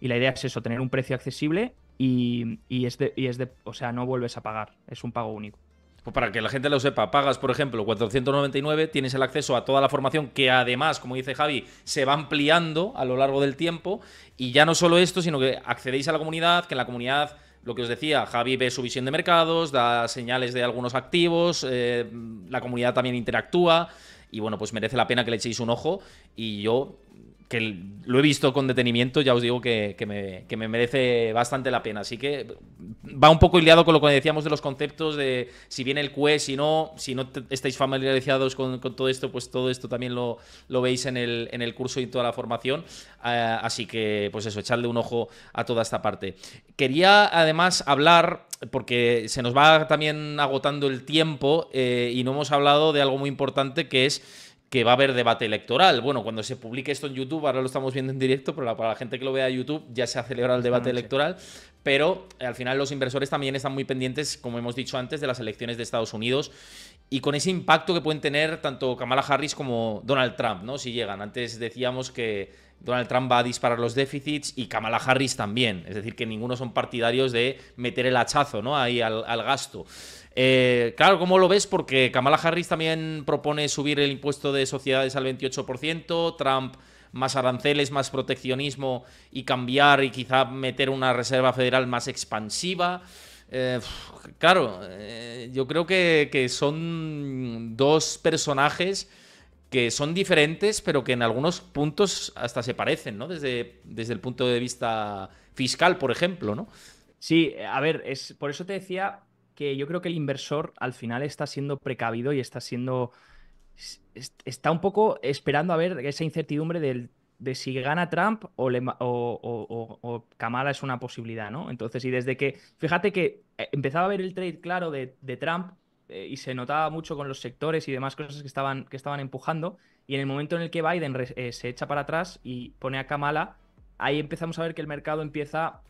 la idea es eso, tener un precio accesible y, y, y es de, o sea, no vuelves a pagar, es un pago único. Pues para que la gente lo sepa, pagas, por ejemplo, 499, tienes el acceso a toda la formación que además, como dice Javi, se va ampliando a lo largo del tiempo. Y ya no solo esto, sino que accedéis a la comunidad, que en la comunidad lo que os decía, Javi ve su visión de mercados, da señales de algunos activos, eh, la comunidad también interactúa y bueno, pues merece la pena que le echéis un ojo y yo que lo he visto con detenimiento, ya os digo que, me, merece bastante la pena. Así que va un poco hilado con lo que decíamos de los conceptos de si viene el QE, si no, si no estáis familiarizados con, todo esto, pues todo esto también lo, lo veis en el, en el, curso y toda la formación. Ah, así que, pues eso, echarle un ojo a toda esta parte. Quería además hablar, porque se nos va también agotando el tiempo eh, y no hemos hablado de algo muy importante que es que va a haber debate electoral. Bueno, cuando se publique esto en YouTube, ahora lo estamos viendo en directo, pero para la gente que lo vea en YouTube ya se ha celebrado el debate electoral, pero eh, al final los inversores también están muy pendientes, como hemos dicho antes, de las elecciones de Estados Unidos y con ese impacto que pueden tener tanto Kamala Harris como Donald Trump, ¿no? Si llegan. Antes decíamos que Donald Trump va a disparar los déficits y Kamala Harris también. Es decir, que ninguno son partidarios de meter el hachazo, ¿no? Ahí al gasto. Eh, claro, ¿cómo lo ves? Porque Kamala Harris también propone subir el impuesto de sociedades al 28%, Trump más aranceles, más proteccionismo y cambiar y quizá meter una reserva federal más expansiva. Eh, claro, eh, yo creo que, son dos personajes que son diferentes, pero que en algunos puntos hasta se parecen, ¿no? Desde, desde el punto de vista fiscal, por ejemplo, ¿no? Sí, a ver, es, por eso te decía que yo creo que el inversor al final está siendo precavido y está siendo. está un poco esperando a ver esa incertidumbre de si gana Trump o, Kamala es una posibilidad, ¿no? Entonces, y desde que. Fíjate que eh, empezaba a ver el trade claro de, Trump eh, y se notaba mucho con los sectores y demás cosas que estaban, que estaban empujando. Y en el momento en el que Biden eh, se echa para atrás y pone a Kamala, ahí empezamos a ver que el mercado empieza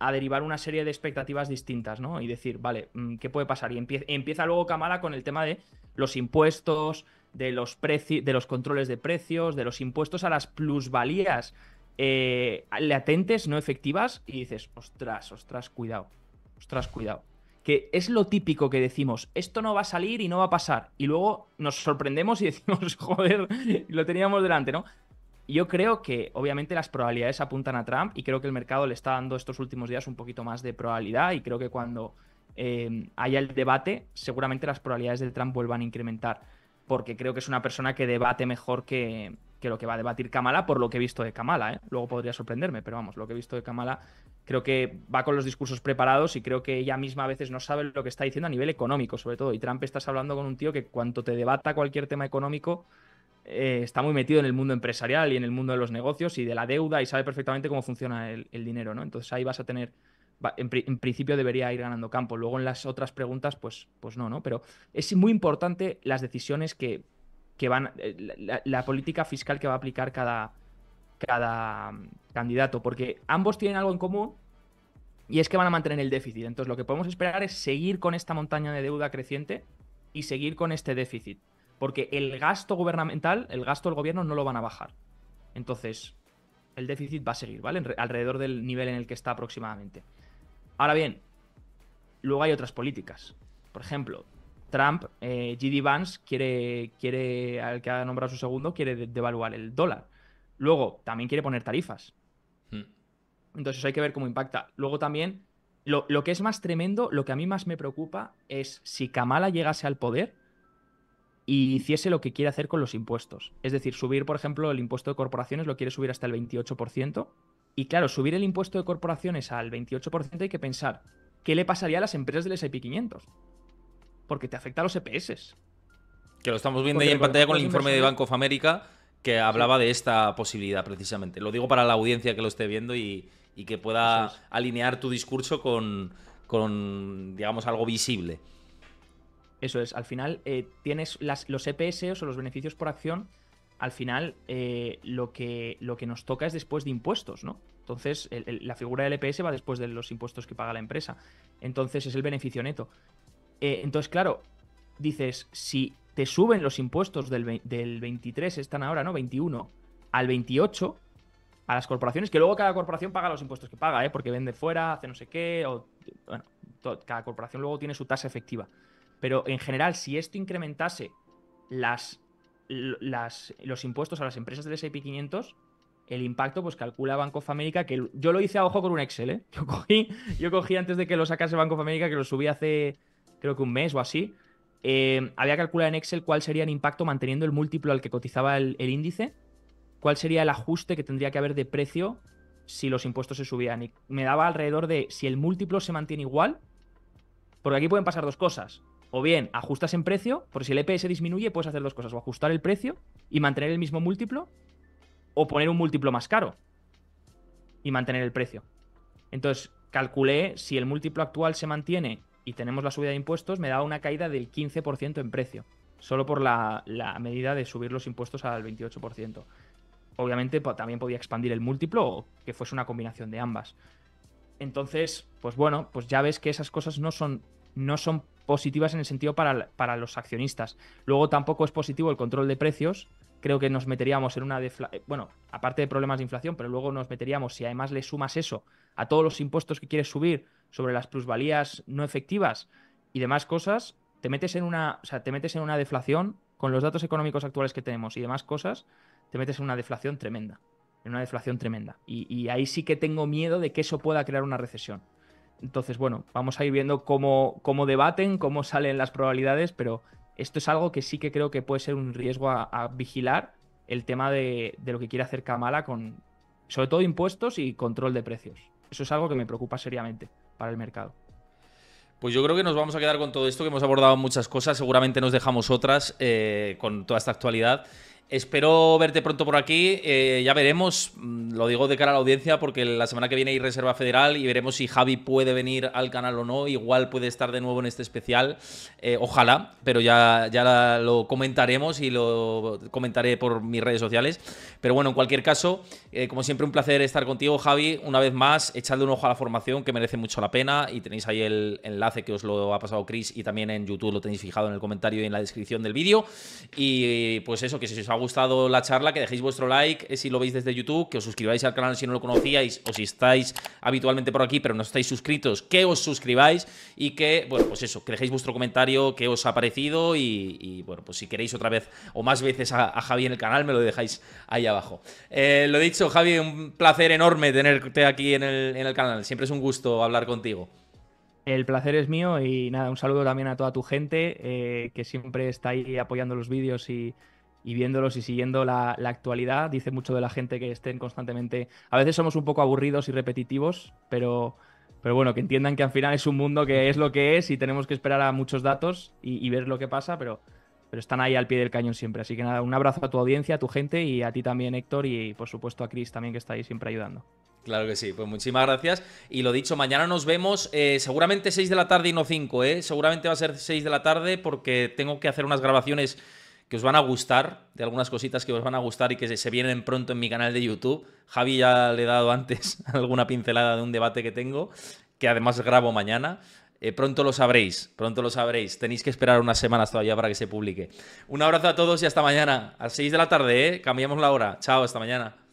a derivar una serie de expectativas distintas, ¿no? Y decir, vale, mm, ¿qué puede pasar? Y empieza, luego Kamala con el tema de los impuestos, de los, de los controles de precios, de los impuestos a las plusvalías eh, latentes, no efectivas, y dices, ostras, ostras, cuidado, ostras, cuidado. Que es lo típico que decimos, esto no va a salir y no va a pasar. Y luego nos sorprendemos y decimos, joder, lo teníamos delante, ¿no? Yo creo que obviamente las probabilidades apuntan a Trump y creo que el mercado le está dando estos últimos días un poquito más de probabilidad y creo que cuando em, haya el debate seguramente las probabilidades de Trump vuelvan a incrementar porque creo que es una persona que debate mejor que, lo que va a debatir Kamala por lo que he visto de Kamala. ¿eh? Luego podría sorprenderme, pero vamos, lo que he visto de Kamala creo que va con los discursos preparados y creo que ella misma a veces no sabe lo que está diciendo a nivel económico, sobre todo. Y Trump estás hablando con un tío que cuanto te debata cualquier tema económico, eh, está muy metido en el mundo empresarial y en el mundo de los negocios y de la deuda y sabe perfectamente cómo funciona el, dinero, ¿no? Entonces ahí vas a tener, en, principio debería ir ganando campo. Luego en las otras preguntas, pues, pues no, ¿no? Pero es muy importante las decisiones que, van, eh, la, la, política fiscal que va a aplicar cada, cada mm, candidato, porque ambos tienen algo en común y es que van a mantener el déficit. Entonces, lo que podemos esperar es seguir con esta montaña de deuda creciente y seguir con este déficit. Porque el gasto gubernamental, el gasto del gobierno no lo van a bajar. Entonces, el déficit va a seguir, ¿vale? Alrededor del nivel en el que está aproximadamente. Ahora bien, luego hay otras políticas. Por ejemplo, Trump, eh, GD Vance, quiere, quiere, al que ha nombrado su segundo, quiere devaluar el dólar. Luego, también quiere poner tarifas. Hmm. Entonces, hay que ver cómo impacta. Luego también, lo que es más tremendo, lo que a mí más me preocupa es si Kamala llegase al poder, y hiciese lo que quiere hacer con los impuestos. Es decir, subir, por ejemplo, el impuesto de corporaciones lo quiere subir hasta el 28%. Y claro, subir el impuesto de corporaciones al 28% hay que pensar, ¿qué le pasaría a las empresas del S&P 500? Porque te afecta a los EPS. Que lo estamos viendo ahí en pantalla con el informe de Bank of America que hablaba de esta posibilidad precisamente. Lo digo para la audiencia que lo esté viendo y, que pueda alinear tu discurso con, con, digamos, algo visible. Eso es, al final eh, tienes los EPS o los beneficios por acción, al final eh, lo, que, lo que nos toca es después de impuestos, ¿no? Entonces, la figura del EPS va después de los impuestos que paga la empresa. Entonces, es el beneficio neto. Eh, entonces, claro, dices, si te suben los impuestos del, del 23, están ahora, ¿no? 21, al 28, a las corporaciones, que luego cada corporación paga los impuestos que paga, ¿eh? Porque vende fuera, hace no sé qué, o... Bueno, cada corporación luego tiene su tasa efectiva. Pero en general, si esto incrementase las, las, los impuestos a las empresas del S&P 500, el impacto, pues calcula Banco of America, que yo lo hice a ojo con un Excel, ¿eh? Yo cogí, yo cogí antes de que lo sacase Banco of que lo subí hace creo que un mes o así, eh, había calculado en Excel cuál sería el impacto manteniendo el múltiplo al que cotizaba el, el, índice, cuál sería el ajuste que tendría que haber de precio si los impuestos se subían. Y me daba alrededor de si el múltiplo se mantiene igual, porque aquí pueden pasar dos cosas o bien ajustas en precio, por si el EPS disminuye, puedes hacer dos cosas, o ajustar el precio y mantener el mismo múltiplo, o poner un múltiplo más caro y mantener el precio. Entonces, calculé si el múltiplo actual se mantiene y tenemos la subida de impuestos, me da una caída del 15% en precio, solo por la, medida de subir los impuestos al 28%. Obviamente también podía expandir el múltiplo o que fuese una combinación de ambas. Entonces, pues bueno, pues ya ves que esas cosas no son no son positivas en el sentido para, los accionistas. Luego tampoco es positivo el control de precios, creo que nos meteríamos en una deflación, eh, bueno, aparte de problemas de inflación, pero luego nos meteríamos, si además le sumas eso a todos los impuestos que quieres subir sobre las plusvalías no efectivas y demás cosas, te metes en una, te metes en una deflación con los datos económicos actuales que tenemos y demás cosas, te metes en una deflación tremenda, en una deflación tremenda. y ahí sí que tengo miedo de que eso pueda crear una recesión. Entonces, bueno, vamos a ir viendo cómo, debaten, cómo salen las probabilidades, pero esto es algo que sí que creo que puede ser un riesgo a, vigilar el tema de, de, lo que quiere hacer Kamala con, sobre todo, impuestos y control de precios. Eso es algo que me preocupa seriamente para el mercado. Pues yo creo que nos vamos a quedar con todo esto, que hemos abordado muchas cosas, seguramente nos dejamos otras eh, con toda esta actualidad. Espero verte pronto por aquí. Eh, ya veremos, mm, lo digo de cara a la audiencia, porque la semana que viene hay Reserva Federal y veremos si Javi puede venir al canal o no. Igual puede estar de nuevo en este especial. Eh, ojalá, pero ya, ya lo comentaremos y lo comentaré por mis redes sociales. Pero bueno, en cualquier caso, eh, como siempre, un placer estar contigo, Javi. Una vez más, echadle un ojo a la formación que merece mucho la pena. Y tenéis ahí el enlace que os lo ha pasado Chris y también en YouTube lo tenéis fijado en el comentario y en la descripción del vídeo. Y pues eso, que si os ha gustado la charla, que dejéis vuestro like eh, si lo veis desde YouTube, que os suscribáis al canal si no lo conocíais o si estáis habitualmente por aquí pero no estáis suscritos, que os suscribáis y que, bueno, pues eso, que dejéis vuestro comentario que os ha parecido y, bueno, pues si queréis otra vez o más veces a, Javi en el canal, me lo dejáis ahí abajo. Eh, lo dicho, Javi, un placer enorme tenerte aquí en el, canal. Siempre es un gusto hablar contigo. El placer es mío y nada, un saludo también a toda tu gente eh, que siempre está ahí apoyando los vídeos y, y viéndolos y siguiendo la, actualidad, dice mucho de la gente que estén constantemente. A veces somos un poco aburridos y repetitivos, pero, pero bueno, que entiendan que al final es un mundo que es lo que es y tenemos que esperar a muchos datos y, ver lo que pasa, pero, pero están ahí al pie del cañón siempre. Así que nada, un abrazo a tu audiencia, a tu gente y a ti también, Héctor, y por supuesto a Chris también que está ahí siempre ayudando. Claro que sí, pues muchísimas gracias. Y lo dicho, mañana nos vemos, eh, seguramente 6 de la tarde y no 5, ¿eh? Seguramente va a ser 6 de la tarde porque tengo que hacer unas grabaciones que os van a gustar, de algunas cositas que os van a gustar y que se vienen pronto en mi canal de YouTube. Javi ya le he dado antes alguna pincelada de un debate que tengo, que además grabo mañana. Eh, pronto lo sabréis, pronto lo sabréis. Tenéis que esperar unas semanas todavía para que se publique. Un abrazo a todos y hasta mañana. A las 6 de la tarde, ¿eh? Cambiamos la hora. Chao, hasta mañana.